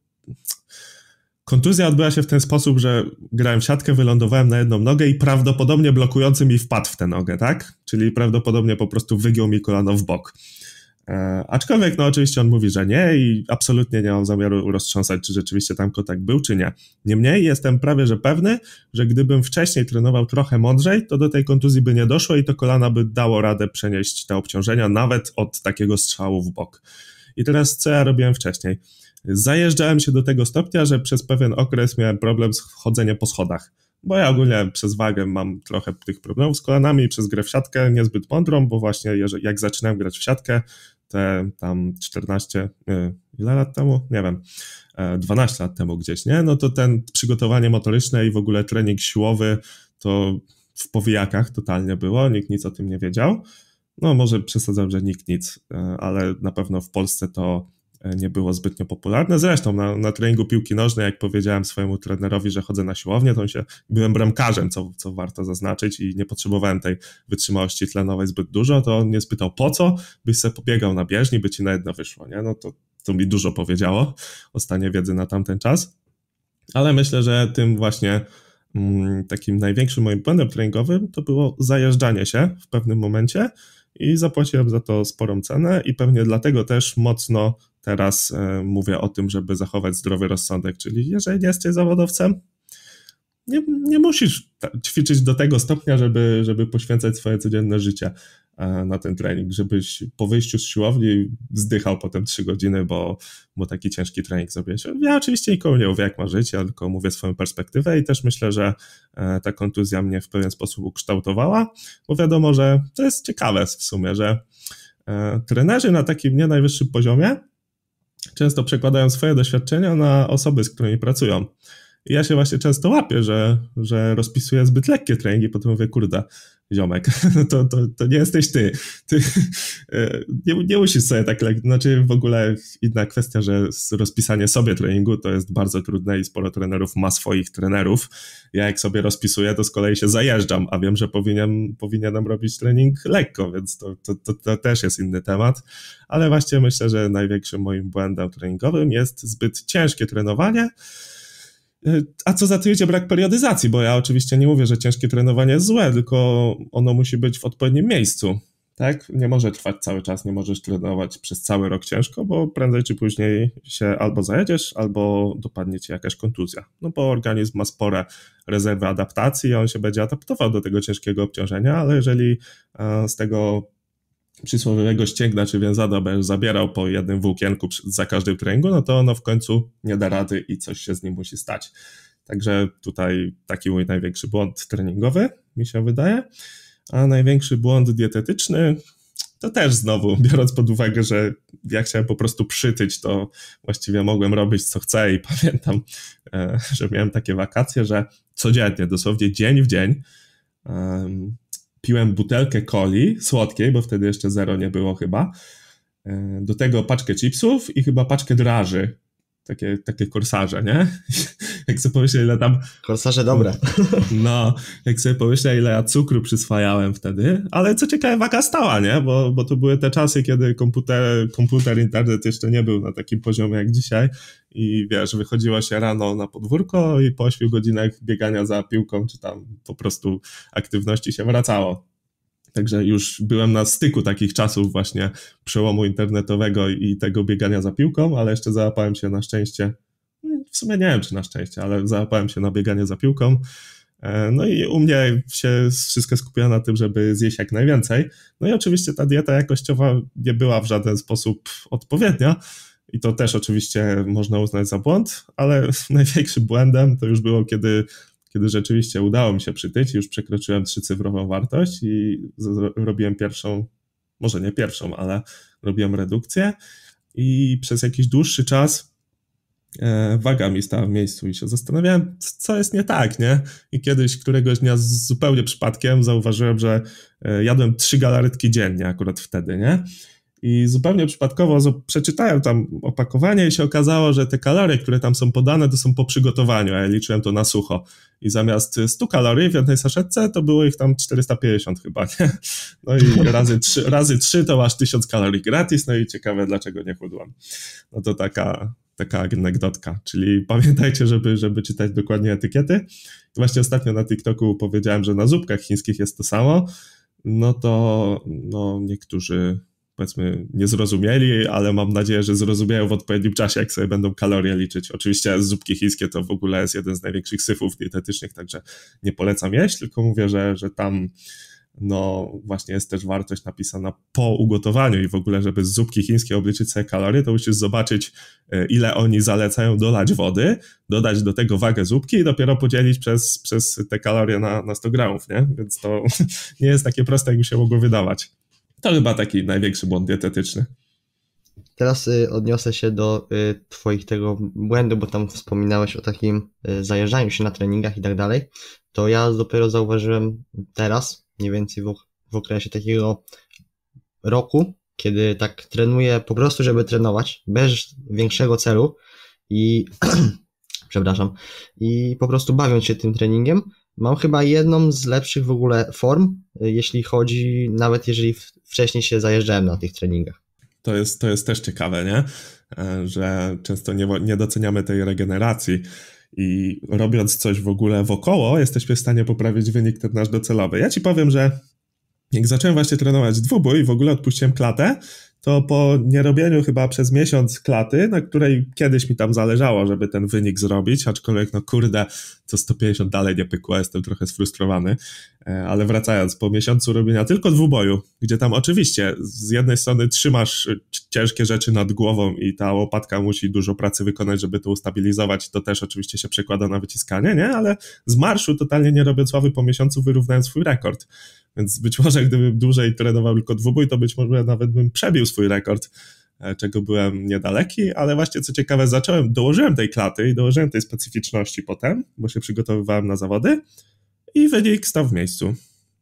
Kontuzja odbyła się w ten sposób, że grałem w siatkę, wylądowałem na jedną nogę i prawdopodobnie blokujący mi wpadł w tę nogę, tak? Czyli prawdopodobnie po prostu wygiął mi kolano w bok. E, aczkolwiek, no oczywiście on mówi, że nie i absolutnie nie mam zamiaru roztrząsać, czy rzeczywiście tam tak był, czy nie. Niemniej jestem prawie że pewny, że gdybym wcześniej trenował trochę mądrzej, to do tej kontuzji by nie doszło i to kolana by dało radę przenieść te obciążenia nawet od takiego strzału w bok. I teraz co ja robiłem wcześniej? Zajeżdżałem się do tego stopnia, że przez pewien okres miałem problem z chodzeniem po schodach. Bo ja ogólnie przez wagę mam trochę tych problemów z kolanami, przez grę w siatkę niezbyt mądrą, bo właśnie jak zaczynałem grać w siatkę, te tam 14, y, ile lat temu? Nie wiem, 12 e, lat temu gdzieś, nie? No to ten przygotowanie motoryczne i w ogóle trening siłowy to w powijakach totalnie było, nikt nic o tym nie wiedział. No może przesadzam, że nikt nic, e, ale na pewno w Polsce to E, nie było zbytnio popularne. Zresztą na, na treningu piłki nożnej, jak powiedziałem swojemu trenerowi, że chodzę na siłownię, to się byłem bramkarzem, co, co warto zaznaczyć i nie potrzebowałem tej wytrzymałości tlenowej zbyt dużo, to on mnie spytał, po co byś sobie pobiegał na bieżni, by ci na jedno wyszło, nie? No to, to mi dużo powiedziało o stanie wiedzy na tamten czas, ale myślę, że tym właśnie mm, takim największym moim błędem treningowym to było zajeżdżanie się w pewnym momencie, i zapłaciłem za to sporą cenę i pewnie dlatego też mocno Teraz e, mówię o tym, żeby zachować zdrowy rozsądek, czyli jeżeli nie jesteś zawodowcem, nie, nie musisz ćwiczyć do tego stopnia, żeby, żeby poświęcać swoje codzienne życie e, na ten trening, żebyś po wyjściu z siłowni zdychał potem 3 godziny, bo, bo taki ciężki trening zrobiłeś. Ja oczywiście nikomu nie mówię, jak ma żyć, ja tylko mówię swoją perspektywę i też myślę, że e, ta kontuzja mnie w pewien sposób ukształtowała, bo wiadomo, że to jest ciekawe w sumie, że trenerzy na takim nie najwyższym poziomie często przekładają swoje doświadczenia na osoby, z którymi pracują. I ja się właśnie często łapię, że, że rozpisuję zbyt lekkie treningi, potem mówię, kurde, ziomek, to, to, to nie jesteś ty. ty e, nie, nie musisz sobie tak lekko, znaczy w ogóle inna kwestia, że rozpisanie sobie treningu to jest bardzo trudne i sporo trenerów ma swoich trenerów. Ja jak sobie rozpisuję, to z kolei się zajeżdżam, a wiem, że powinien, powinienem robić trening lekko, więc to, to, to, to też jest inny temat. Ale właśnie myślę, że największym moim błędem treningowym jest zbyt ciężkie trenowanie, a co za tym idzie brak periodyzacji, bo ja oczywiście nie mówię, że ciężkie trenowanie jest złe, tylko ono musi być w odpowiednim miejscu. Tak? Nie może trwać cały czas, nie możesz trenować przez cały rok ciężko, bo prędzej czy później się albo zajedziesz, albo dopadnie ci jakaś kontuzja. No bo organizm ma spore rezerwy adaptacji i on się będzie adaptował do tego ciężkiego obciążenia, ale jeżeli e, z tego przysłowiowego ścięgna czy więzadła będziesz zabierał po jednym włókienku za każdym treningu, no to ono w końcu nie da rady i coś się z nim musi stać. Także tutaj taki mój największy błąd treningowy, mi się wydaje. A największy błąd dietetyczny, to też znowu, biorąc pod uwagę, że ja chciałem po prostu przytyć, to właściwie mogłem robić co chcę i pamiętam, e, że miałem takie wakacje, że codziennie, dosłownie dzień w dzień, piłem butelkę coli, słodkiej, bo wtedy jeszcze zero nie było chyba. E, do tego paczkę chipsów i chyba paczkę draży takie, takie korsarze, nie? jak sobie pomyślę, ile tam... Korsarze dobre. no, jak sobie pomyślę, ile ja cukru przyswajałem wtedy, ale co ciekawe, waga stała, nie? Bo, bo to były te czasy, kiedy komputer, komputer, internet jeszcze nie był na takim poziomie jak dzisiaj i wiesz, wychodziło się rano na podwórko i po 8 godzinach biegania za piłką, czy tam po prostu aktywności się wracało Także już byłem na styku takich czasów właśnie przełomu internetowego i tego biegania za piłką, ale jeszcze załapałem się na szczęście, no w sumie nie wiem czy na szczęście, ale załapałem się na bieganie za piłką. E, no i u mnie się wszystko skupiło na tym, żeby zjeść jak najwięcej. No i oczywiście ta dieta jakościowa nie była w żaden sposób odpowiednia. I to też oczywiście można uznać za błąd, ale największym błędem to już było, kiedy kiedy rzeczywiście udało mi się przytyć, już przekroczyłem trzycyfrową wartość i robiłem pierwszą, może nie pierwszą, ale robiłem redukcję i przez jakiś dłuższy czas e, waga mi stała w miejscu i się zastanawiałem, co jest nie tak, nie? I kiedyś, któregoś dnia zupełnie przypadkiem zauważyłem, że e, jadłem trzy galaretki dziennie akurat wtedy, nie? I zupełnie przypadkowo przeczytałem tam opakowanie i się okazało, że te kalorie, które tam są podane, to są po przygotowaniu, a ja liczyłem to na sucho. I zamiast 100 kalorii w jednej saszetce, to było ich tam 450 chyba, nie? No i razy 3, razy 3 to aż 1000 kalorii gratis, no i ciekawe, dlaczego nie chudłam. No to taka, taka anegdotka, czyli pamiętajcie, żeby, żeby czytać dokładnie etykiety. Właśnie ostatnio na TikToku powiedziałem, że na zupkach chińskich jest to samo, no to no, niektórzy powiedzmy nie zrozumieli, ale mam nadzieję, że zrozumieją w odpowiednim czasie, jak sobie będą kalorie liczyć. Oczywiście zupki chińskie to w ogóle jest jeden z największych syfów dietetycznych, także nie polecam jeść, tylko mówię, że, że tam no właśnie jest też wartość napisana po ugotowaniu i w ogóle, żeby z zupki chińskiej obliczyć sobie kalorie, to musisz zobaczyć, e, ile oni zalecają dolać wody, dodać do tego wagę zupki i dopiero podzielić przez, przez te kalorie na, na 100 gramów, nie? Więc to nie jest takie proste, jakby się mogło wydawać. To chyba taki największy błąd dietetyczny. Teraz y, odniosę się do y, Twoich tego błędu, bo tam wspominałeś o takim y, zajeżdżaniu się na treningach i tak dalej. To ja dopiero zauważyłem teraz, mniej więcej w, w okresie takiego roku, kiedy tak trenuję po prostu, żeby trenować, bez większego celu i przepraszam, i po prostu bawiąc się tym treningiem, Mam chyba jedną z lepszych w ogóle form, y, jeśli chodzi, nawet jeżeli wcześniej się zajeżdżałem na tych treningach. To jest, to jest też ciekawe, nie? E, że często nie, nie doceniamy tej regeneracji i robiąc coś w ogóle wokoło, jesteśmy w stanie poprawić wynik ten nasz docelowy. Ja ci powiem, że jak zacząłem właśnie trenować dwubój, w ogóle odpuściłem klatę, to po nierobieniu chyba przez miesiąc klaty, na której kiedyś mi tam zależało, żeby ten wynik zrobić, aczkolwiek no kurde, to 150 dalej nie pykło, jestem trochę sfrustrowany, e, ale wracając, po miesiącu robienia tylko dwuboju, gdzie tam oczywiście z jednej strony trzymasz e, ciężkie rzeczy nad głową i ta łopatka musi dużo pracy wykonać, żeby to ustabilizować, to też oczywiście się przekłada na wyciskanie, nie? Ale z marszu totalnie nie robiąc sławy po miesiącu wyrównałem swój rekord. Więc być może gdybym dłużej trenował tylko dwubój, to być może nawet bym przebił swój rekord, e, czego byłem niedaleki, ale właśnie co ciekawe, zacząłem, dołożyłem tej klaty i dołożyłem tej specyficzności potem, bo się przygotowywałem na zawody i wynik stał w miejscu.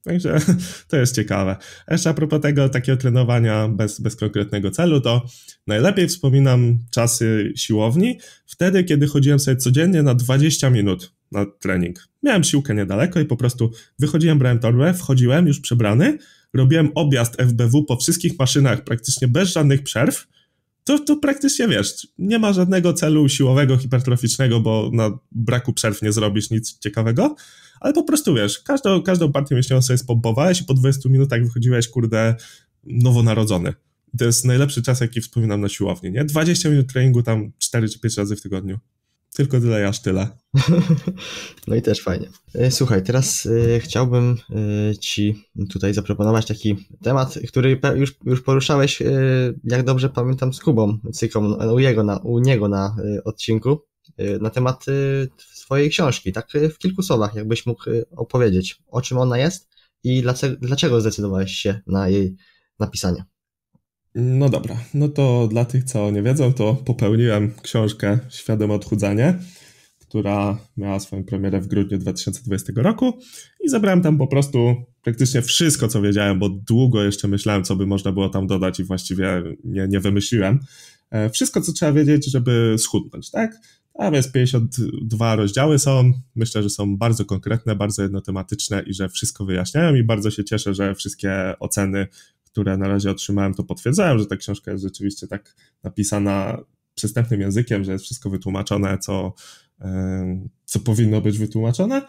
Także to jest ciekawe. Jeszcze a propos tego takiego trenowania bez, bez konkretnego celu, to najlepiej wspominam czasy siłowni wtedy, kiedy chodziłem sobie codziennie na 20 minut na trening. Miałem siłkę niedaleko i po prostu wychodziłem, brałem torbę, wchodziłem już przebrany, robiłem objazd FBW po wszystkich maszynach praktycznie bez żadnych przerw, to, to praktycznie wiesz, nie ma żadnego celu siłowego, hipertroficznego, bo na braku przerw nie zrobisz nic ciekawego, ale po prostu wiesz, każdą, każdą partię mięśniową sobie spompowałeś i po 20 minutach wychodziłeś, kurde, nowonarodzony. to jest najlepszy czas, jaki wspominam na siłowni, nie? 20 minut treningu tam 4 czy 5 razy w tygodniu. Tylko tyle, aż tyle. No i też fajnie. E, słuchaj, teraz e, chciałbym e, Ci tutaj zaproponować taki temat, który już, już poruszałeś, jak dobrze pamiętam, z Kubą Cyką, no, u, jego na, u niego na odcinku, na temat swojej książki. Tak w kilku słowach, jakbyś mógł opowiedzieć, o czym ona jest i dlaczego zdecydowałeś się na jej napisanie. No dobra, no to dla tych, co nie wiedzą, to popełniłem książkę Świadome Odchudzanie, która miała swoją premierę w grudniu 2020 roku i zabrałem tam po prostu praktycznie wszystko, co wiedziałem, bo długo jeszcze myślałem, co by można było tam dodać i właściwie nie, nie wymyśliłem. E, wszystko, co trzeba wiedzieć, żeby schudnąć, tak? A więc 52 rozdziały są. Myślę, że są bardzo konkretne, bardzo jednotematyczne i że wszystko wyjaśniają i bardzo się cieszę, że wszystkie oceny, które na razie otrzymałem, to potwierdzają, że ta książka jest rzeczywiście tak napisana przystępnym językiem, że jest wszystko wytłumaczone, co, e, co powinno być wytłumaczone.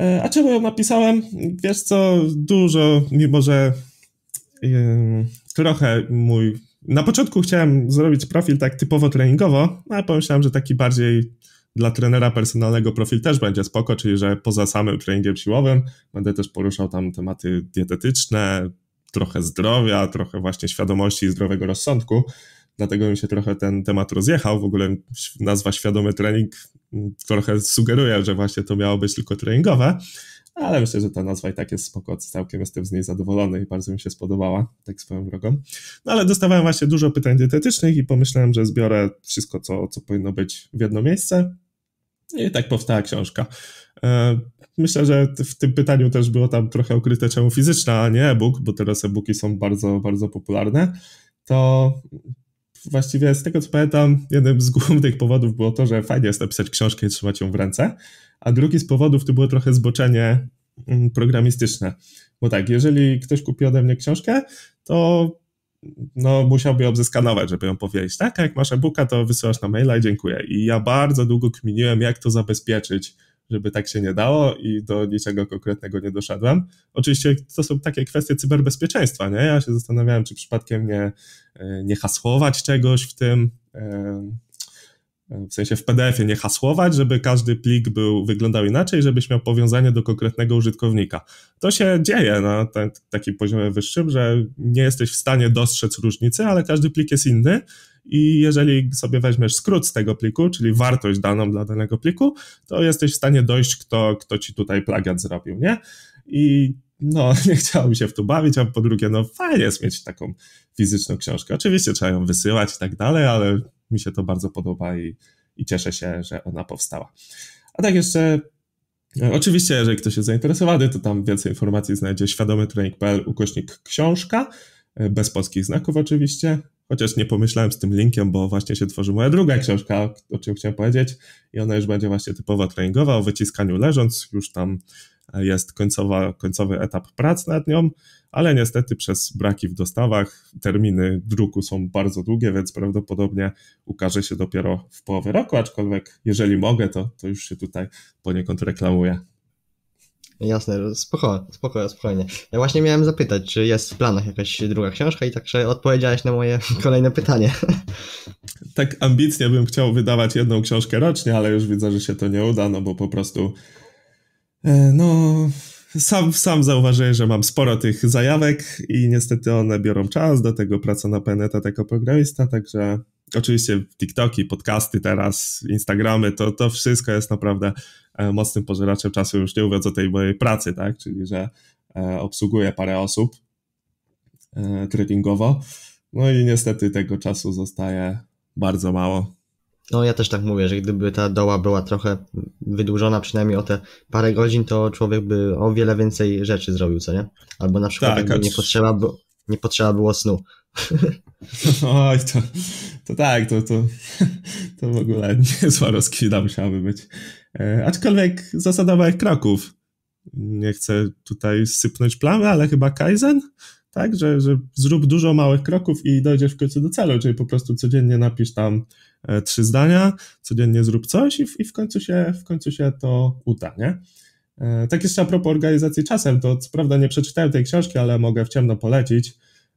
E, a czemu ją napisałem? Wiesz co, dużo, mimo że e, trochę mój. Na początku chciałem zrobić profil tak typowo treningowo, no, ale pomyślałem, że taki bardziej dla trenera personalnego profil też będzie spoko, czyli że poza samym treningiem siłowym będę też poruszał tam tematy dietetyczne, trochę zdrowia, trochę właśnie świadomości i zdrowego rozsądku. Dlatego mi się trochę ten temat rozjechał. W ogóle nazwa świadomy trening mm, trochę sugeruje, że właśnie to miało być tylko treningowe, ale myślę, że ta nazwa i tak jest spoko, całkiem jestem z niej zadowolony i bardzo mi się spodobała, tak swoją drogą. No ale dostawałem właśnie dużo pytań dietetycznych i pomyślałem, że zbiorę wszystko, co, co powinno być w jedno miejsce i tak powstała książka. E, myślę, że w tym pytaniu też było tam trochę ukryte, czemu fizyczna, a nie e-book, bo teraz e-booki są bardzo, bardzo popularne. To właściwie z tego co pamiętam, jednym z głównych powodów było to, że fajnie jest napisać książkę i trzymać ją w ręce, a drugi z powodów to było trochę zboczenie mm, programistyczne. Bo tak, jeżeli ktoś kupi ode mnie książkę, to no musiałby ją zeskanować, żeby ją powiedzieć. Tak, jak masz e-booka, to wysyłasz na maila i dziękuję. I ja bardzo długo kminiłem, jak to zabezpieczyć, żeby tak się nie dało i do niczego konkretnego nie doszedłem. Oczywiście to są takie kwestie cyberbezpieczeństwa, nie? Ja się zastanawiałem, czy przypadkiem nie, e, nie hasłować czegoś w tym, e, w sensie w PDF-ie nie hasłować, żeby każdy plik był, wyglądał inaczej, żebyś miał powiązanie do konkretnego użytkownika. To się dzieje na no, takim poziomie wyższym, że nie jesteś w stanie dostrzec różnicy, ale każdy plik jest inny i jeżeli sobie weźmiesz skrót z tego pliku, czyli wartość daną dla danego pliku, to jesteś w stanie dojść, kto, kto ci tutaj plagiat zrobił, nie? I no, nie chciałbym się w to bawić, a po drugie, no fajnie jest mieć taką fizyczną książkę. Oczywiście trzeba ją wysyłać i tak dalej, ale mi się to bardzo podoba i, i cieszę się, że ona powstała. A tak jeszcze e, Oczywiście, jeżeli ktoś jest zainteresowany, to tam więcej informacji znajdzie świadomytrening.pl ukośnik książka, e, bez polskich znaków oczywiście, chociaż nie pomyślałem z tym linkiem, bo właśnie się tworzy moja druga książka, o czym chciałem powiedzieć i ona już będzie właśnie typowo treningowa, o wyciskaniu leżąc, już tam jest końcowa, końcowy etap prac nad nią, ale niestety przez braki w dostawach terminy druku są bardzo długie, więc prawdopodobnie ukaże się dopiero w połowie roku, aczkolwiek jeżeli mogę, to, to już się tutaj poniekąd reklamuję. Jasne, spoko, spoko, spokojnie. Ja właśnie miałem zapytać, czy jest w planach jakaś druga książka i także odpowiedziałeś na moje kolejne pytanie. Tak ambitnie bym chciał wydawać jedną książkę rocznie, ale już widzę, że się to nie uda, no bo po prostu E, no, sam, sam zauważyłem, że mam sporo tych zajawek i niestety one biorą czas, do tego praca na Peneta jako programista, także oczywiście TikToki, podcasty teraz, Instagramy, to, to wszystko jest naprawdę e, mocnym pożeraczem czasu, już nie mówiąc o tej mojej pracy, tak, czyli że e, obsługuję parę osób tradingowo, no i niestety tego czasu zostaje bardzo mało. No ja też tak mówię, że gdyby ta doła była trochę wydłużona przynajmniej o te parę godzin, to człowiek by o wiele więcej rzeczy zrobił, co nie? Albo na przykład tak, nie, potrzeba, bo, nie potrzeba było snu. Oj, to, to tak, to, to, to w ogóle niezła rozkwita musiałaby być. E, aczkolwiek zasadowa jak kroków. Nie chcę tutaj sypnąć plamy, ale chyba Kaizen, tak? Że, że zrób dużo małych kroków i dojdziesz w końcu do celu, czyli po prostu codziennie napisz tam E, trzy zdania, codziennie zrób coś i w, i w, końcu, się, w końcu się to uda, nie? E, tak jeszcze a propos organizacji czasem, to co prawda nie przeczytałem tej książki, ale mogę w ciemno polecić.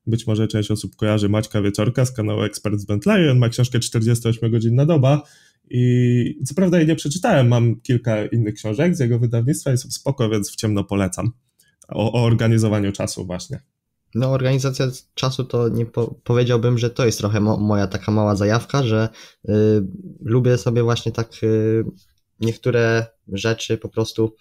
Być może część osób kojarzy Maćka Wieczorka z kanału Ekspert z Bentley. On ma książkę 48 godzin na doba i co prawda jej nie przeczytałem, mam kilka innych książek z jego wydawnictwa i są spoko, więc w ciemno polecam. O, o organizowaniu czasu właśnie no, organizacja czasu to nie po, powiedziałbym, że to jest trochę mo, moja taka mała zajawka, że y, lubię sobie właśnie tak y, niektóre rzeczy po prostu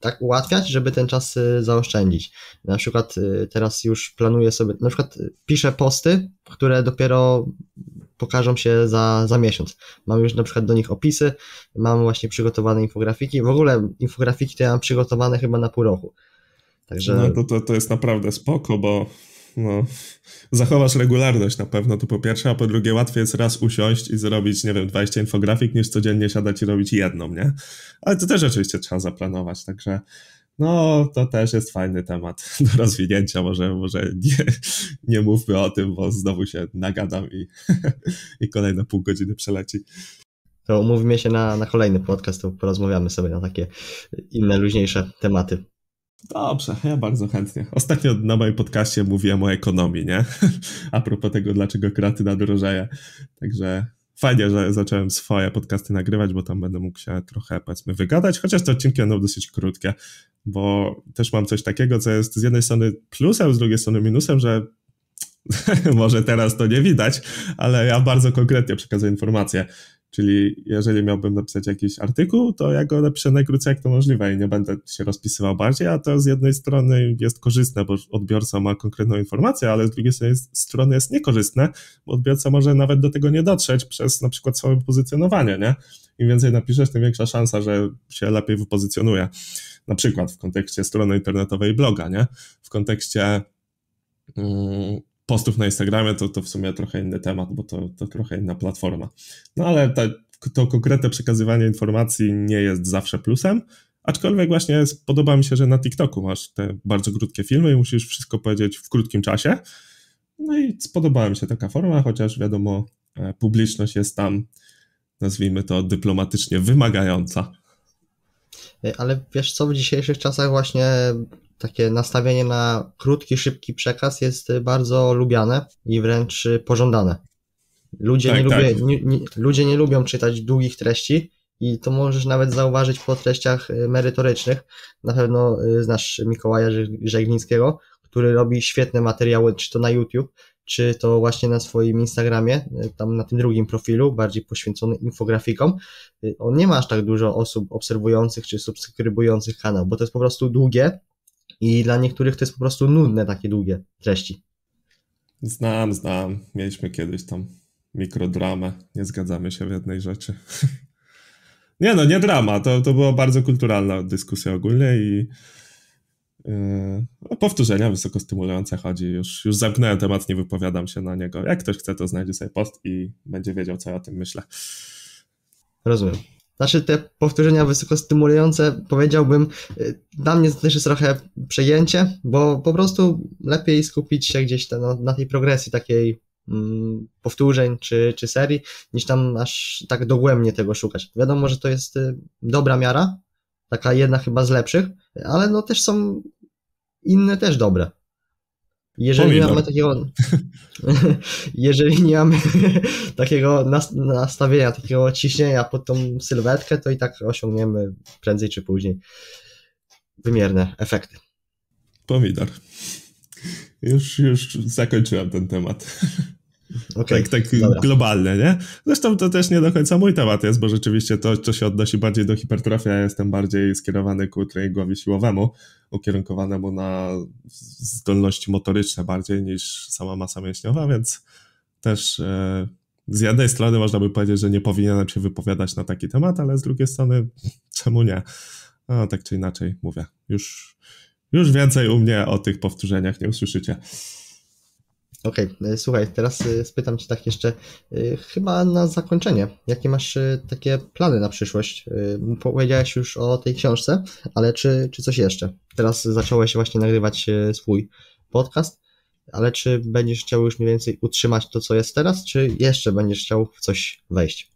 tak ułatwiać, żeby ten czas y, zaoszczędzić. Na przykład y, teraz już planuję sobie, na przykład y, piszę posty, które dopiero pokażą się za, za miesiąc. Mam już na przykład do nich opisy, mam właśnie przygotowane infografiki. W ogóle infografiki te mam przygotowane chyba na pół roku. Także... No to, to, to jest naprawdę spoko, bo no, zachowasz regularność na pewno, to po pierwsze, a po drugie łatwiej jest raz usiąść i zrobić, nie wiem, 20 infografik, niż codziennie siadać i robić jedną, nie? Ale to też oczywiście trzeba zaplanować, także no, to też jest fajny temat do rozwinięcia, może, może nie, nie mówmy o tym, bo znowu się nagadam i, i kolejne pół godziny przeleci to umówimy się na, na kolejny podcast, to porozmawiamy sobie na takie inne, luźniejsze tematy. Dobrze, ja bardzo chętnie. Ostatnio na moim podcaście mówiłem o ekonomii, nie? A propos tego, dlaczego kreatyna drożeje. Także fajnie, że zacząłem swoje podcasty nagrywać, bo tam będę mógł się trochę, powiedzmy, wygadać, chociaż te odcinki będą dosyć krótkie, bo też mam coś takiego, co jest z jednej strony plusem, z drugiej strony minusem, że może teraz to nie widać, ale ja bardzo konkretnie przekazuję informacje Czyli jeżeli miałbym napisać jakiś artykuł, to ja go napiszę najkrócej jak to możliwe i nie będę się rozpisywał bardziej, a to z jednej strony jest korzystne, bo odbiorca ma konkretną informację, ale z drugiej strony jest niekorzystne, bo odbiorca może nawet do tego nie dotrzeć przez na przykład swoje pozycjonowanie, nie? Im więcej napiszesz, tym większa szansa, że się lepiej wypozycjonuje. Na przykład w kontekście strony internetowej bloga, nie? W kontekście mm, postów na Instagramie, to, to w sumie trochę inny temat, bo to, to trochę inna platforma. No ale ta, to konkretne przekazywanie informacji nie jest zawsze plusem, aczkolwiek właśnie podoba mi się, że na TikToku masz te bardzo krótkie filmy i musisz wszystko powiedzieć w krótkim czasie. No i spodobała mi się taka forma, chociaż wiadomo, e, publiczność jest tam, nazwijmy to dyplomatycznie, wymagająca. E, ale wiesz co, w dzisiejszych czasach właśnie takie nastawienie na krótki, szybki przekaz jest y, bardzo lubiane i wręcz y, pożądane. Ludzie, tak, nie, tak. nie, nie, ludzie nie lubią czytać długich treści i to możesz nawet zauważyć po treściach y, merytorycznych. Na pewno znasz Mikołaja Żeglińskiego, który robi świetne materiały, czy to na YouTube, czy to właśnie na swoim Instagramie, tam na tym drugim profilu, bardziej poświęcony infografikom. On nie ma aż tak dużo osób obserwujących czy subskrybujących kanał, bo to jest po prostu długie, i dla niektórych to jest po prostu nudne takie długie treści. Znam, znam. Mieliśmy kiedyś tam mikrodramę. Nie zgadzamy się w jednej rzeczy. nie no, nie drama. To, to była bardzo kulturalna dyskusja ogólnie i yy, powtórzenia wysoko stymulujące chodzi. Już, już zamknąłem temat, nie wypowiadam się na niego. Jak ktoś chce, to znajdzie sobie post i będzie wiedział, co ja o tym myślę. Rozumiem. Znaczy te powtórzenia wysoko stymulujące, powiedziałbym, dla y, mnie to też jest trochę przejęcie, bo po prostu lepiej skupić się gdzieś te, no, na tej progresji takiej mm, powtórzeń czy, czy serii, niż tam aż tak dogłębnie tego szukać. Wiadomo, że to jest y, dobra miara, taka jedna chyba z lepszych, ale no też są inne też dobre. Jeżeli nie mamy takiego, jeżeli nie mamy takiego nastawienia, takiego ciśnienia pod tą sylwetkę, to i tak osiągniemy prędzej czy później wymierne efekty. Pomidor. Już, już zakończyłem ten temat. Okay, tak, tak globalne, nie? Zresztą to też nie do końca mój temat jest, bo rzeczywiście to, co się odnosi bardziej do hipertrofii, ja jestem bardziej skierowany ku treningowi siłowemu, ukierunkowanemu na zdolności motoryczne bardziej niż sama masa mięśniowa, więc też e, z jednej strony można by powiedzieć, że nie powinienem się wypowiadać na taki temat, ale z drugiej strony czemu nie? No, tak czy inaczej mówię. Już, już więcej u mnie o tych powtórzeniach nie usłyszycie. Okej, okay, e, słuchaj, teraz e, spytam Cię tak jeszcze, e, chyba na zakończenie, jakie masz takie plany na przyszłość? Powiedziałeś już o tej książce, ale czy, czy coś jeszcze? Teraz zacząłeś właśnie nagrywać swój podcast, ale czy będziesz chciał już mniej więcej utrzymać to, co jest teraz, czy jeszcze będziesz chciał w coś wejść?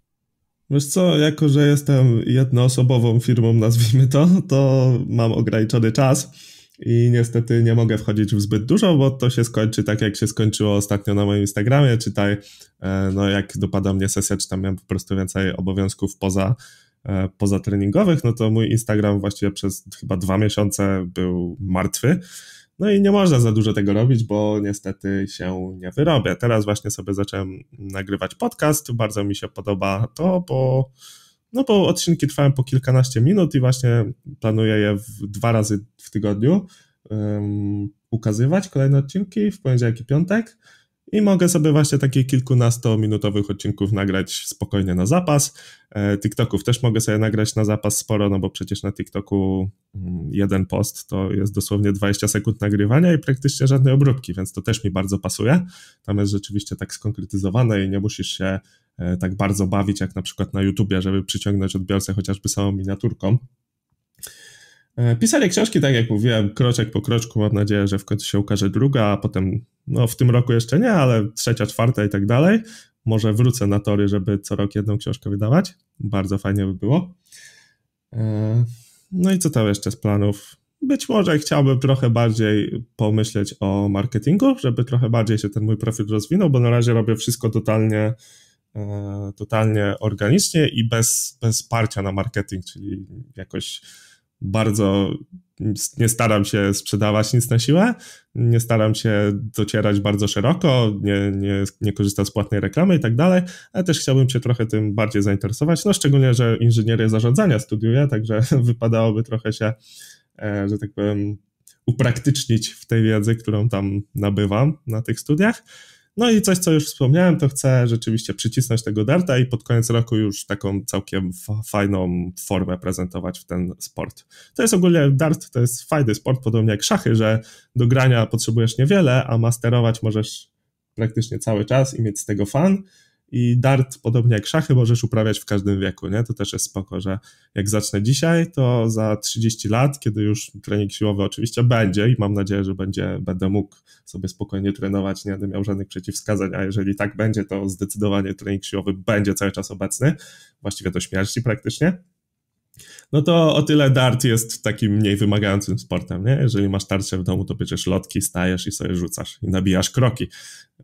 Wiesz co, jako że jestem jednoosobową firmą, nazwijmy to, to mam ograniczony czas i niestety nie mogę wchodzić w zbyt dużo, bo to się skończy tak, jak się skończyło ostatnio na moim Instagramie, czytaj, e, no jak dopada mnie sesja, czy tam miałem po prostu więcej obowiązków poza, e, poza treningowych, no to mój Instagram właściwie przez chyba dwa miesiące był martwy, no i nie można za dużo tego robić, bo niestety się nie wyrobię. Teraz właśnie sobie zacząłem nagrywać podcast, bardzo mi się podoba to, bo no bo odcinki trwają po kilkanaście minut i właśnie planuję je w, dwa razy w tygodniu um, ukazywać, kolejne odcinki w poniedziałek i piątek. I mogę sobie właśnie takich kilkunastominutowych odcinków nagrać spokojnie na zapas. E, TikToków też mogę sobie nagrać na zapas sporo, no bo przecież na TikToku mm, jeden post to jest dosłownie 20 sekund nagrywania i praktycznie żadnej obróbki, więc to też mi bardzo pasuje. Tam jest rzeczywiście tak skonkretyzowane i nie musisz się E, tak bardzo bawić, jak na przykład na YouTubie, żeby przyciągnąć odbiorcę chociażby samą miniaturką. E, Pisanie książki, tak jak mówiłem, kroczek po kroczku, mam nadzieję, że w końcu się ukaże druga, a potem, no w tym roku jeszcze nie, ale trzecia, czwarta i tak dalej. Może wrócę na tory, żeby co rok jedną książkę wydawać. Bardzo fajnie by było. E, no i co tam jeszcze z planów? Być może chciałbym trochę bardziej pomyśleć o marketingu, żeby trochę bardziej się ten mój profil rozwinął, bo na razie robię wszystko totalnie E, totalnie organicznie i bez, bez parcia na marketing, czyli jakoś bardzo nie staram się sprzedawać nic na siłę, nie staram się docierać bardzo szeroko, nie, nie, nie korzystam z płatnej reklamy i tak dalej, ale też chciałbym się trochę tym bardziej zainteresować, no szczególnie, że inżynierię zarządzania studiuję, także wypadałoby trochę się, e, że tak powiem, upraktycznić w tej wiedzy, którą tam nabywam na tych studiach. No i coś, co już wspomniałem, to chcę rzeczywiście przycisnąć tego darta i pod koniec roku już taką całkiem fajną formę prezentować w ten sport. To jest ogólnie dart, to jest fajny sport, podobnie jak szachy, że do grania potrzebujesz niewiele, a masterować możesz praktycznie cały czas i mieć z tego fan. I dart, podobnie jak szachy, możesz uprawiać w każdym wieku, nie? To też jest spoko, że jak zacznę dzisiaj, to za 30 lat, kiedy już trening siłowy oczywiście będzie i mam nadzieję, że będzie, będę mógł sobie spokojnie trenować, nie będę miał żadnych przeciwwskazań, a jeżeli tak będzie, to zdecydowanie trening siłowy będzie cały czas obecny, właściwie do śmierci praktycznie no to o tyle dart jest takim mniej wymagającym sportem, nie? Jeżeli masz tarczę w domu, to bierzesz lotki, stajesz i sobie rzucasz i nabijasz kroki,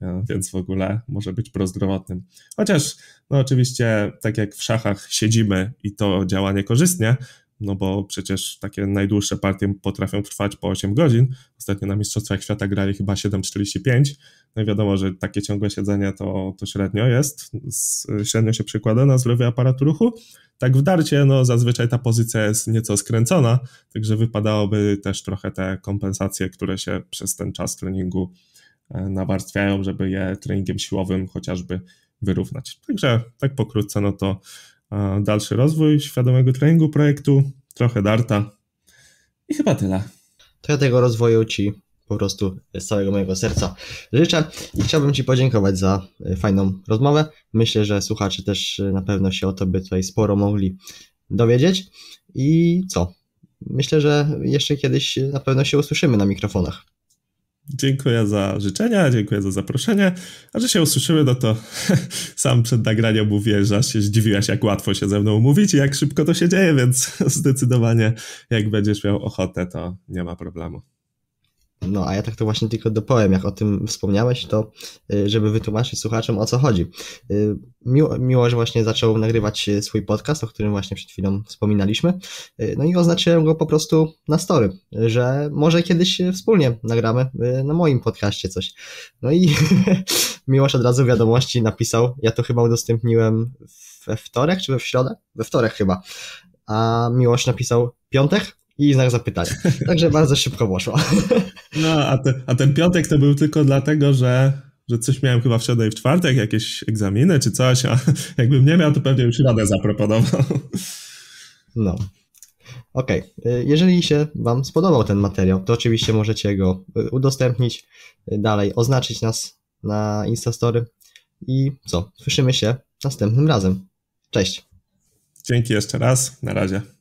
e, więc w ogóle może być prozdrowotnym. Chociaż, no oczywiście, tak jak w szachach siedzimy i to działa niekorzystnie, no bo przecież takie najdłuższe partie potrafią trwać po 8 godzin. Ostatnio na Mistrzostwach Świata grali chyba 7,45. No i wiadomo, że takie ciągłe siedzenie to, to średnio jest, średnio się przekłada na zdrowie aparatu ruchu. Tak w darcie, no zazwyczaj ta pozycja jest nieco skręcona, także wypadałoby też trochę te kompensacje, które się przez ten czas treningu e, nawarstwiają, żeby je treningiem siłowym chociażby wyrównać. Także tak pokrótce, no to dalszy rozwój świadomego treningu projektu, trochę darta i chyba tyle. To ja tego rozwoju Ci po prostu z całego mojego serca życzę i chciałbym Ci podziękować za e, fajną rozmowę. Myślę, że słuchacze też e, na pewno się o Tobie tutaj sporo mogli dowiedzieć i co? Myślę, że jeszcze kiedyś e, na pewno się usłyszymy na mikrofonach. Dziękuję za życzenia, dziękuję za zaproszenie. A że się usłyszymy, no to sam przed nagraniem mówię, że się zdziwiłaś, jak łatwo się ze mną umówić i jak szybko to się dzieje, więc zdecydowanie jak będziesz miał ochotę, to nie ma problemu. No, a ja tak to właśnie tylko dopołem, jak o tym wspomniałeś, to y, żeby wytłumaczyć słuchaczom o co chodzi. Y, miło, miło, że właśnie zaczął nagrywać y, swój podcast, o którym właśnie przed chwilą wspominaliśmy. No i oznaczyłem go po prostu na story, że może kiedyś wspólnie nagramy na moim podcaście coś. No i Miłosz od razu wiadomości napisał. Ja to chyba udostępniłem we wtorek czy we w środę? We wtorek chyba. A Miłosz napisał piątek? i znak zapytania. Także bardzo szybko poszło. No, a, te, a ten piątek to był tylko dlatego, że, że coś miałem chyba wczoraj w czwartek, jakieś egzaminy czy coś, a jakbym nie miał, to pewnie już radę zaproponował. No. Okej, okay. jeżeli się Wam spodobał ten materiał, to oczywiście możecie go y, udostępnić y, dalej, oznaczyć nas na Instastory i co, słyszymy się następnym razem. Cześć. Dzięki jeszcze raz, na razie.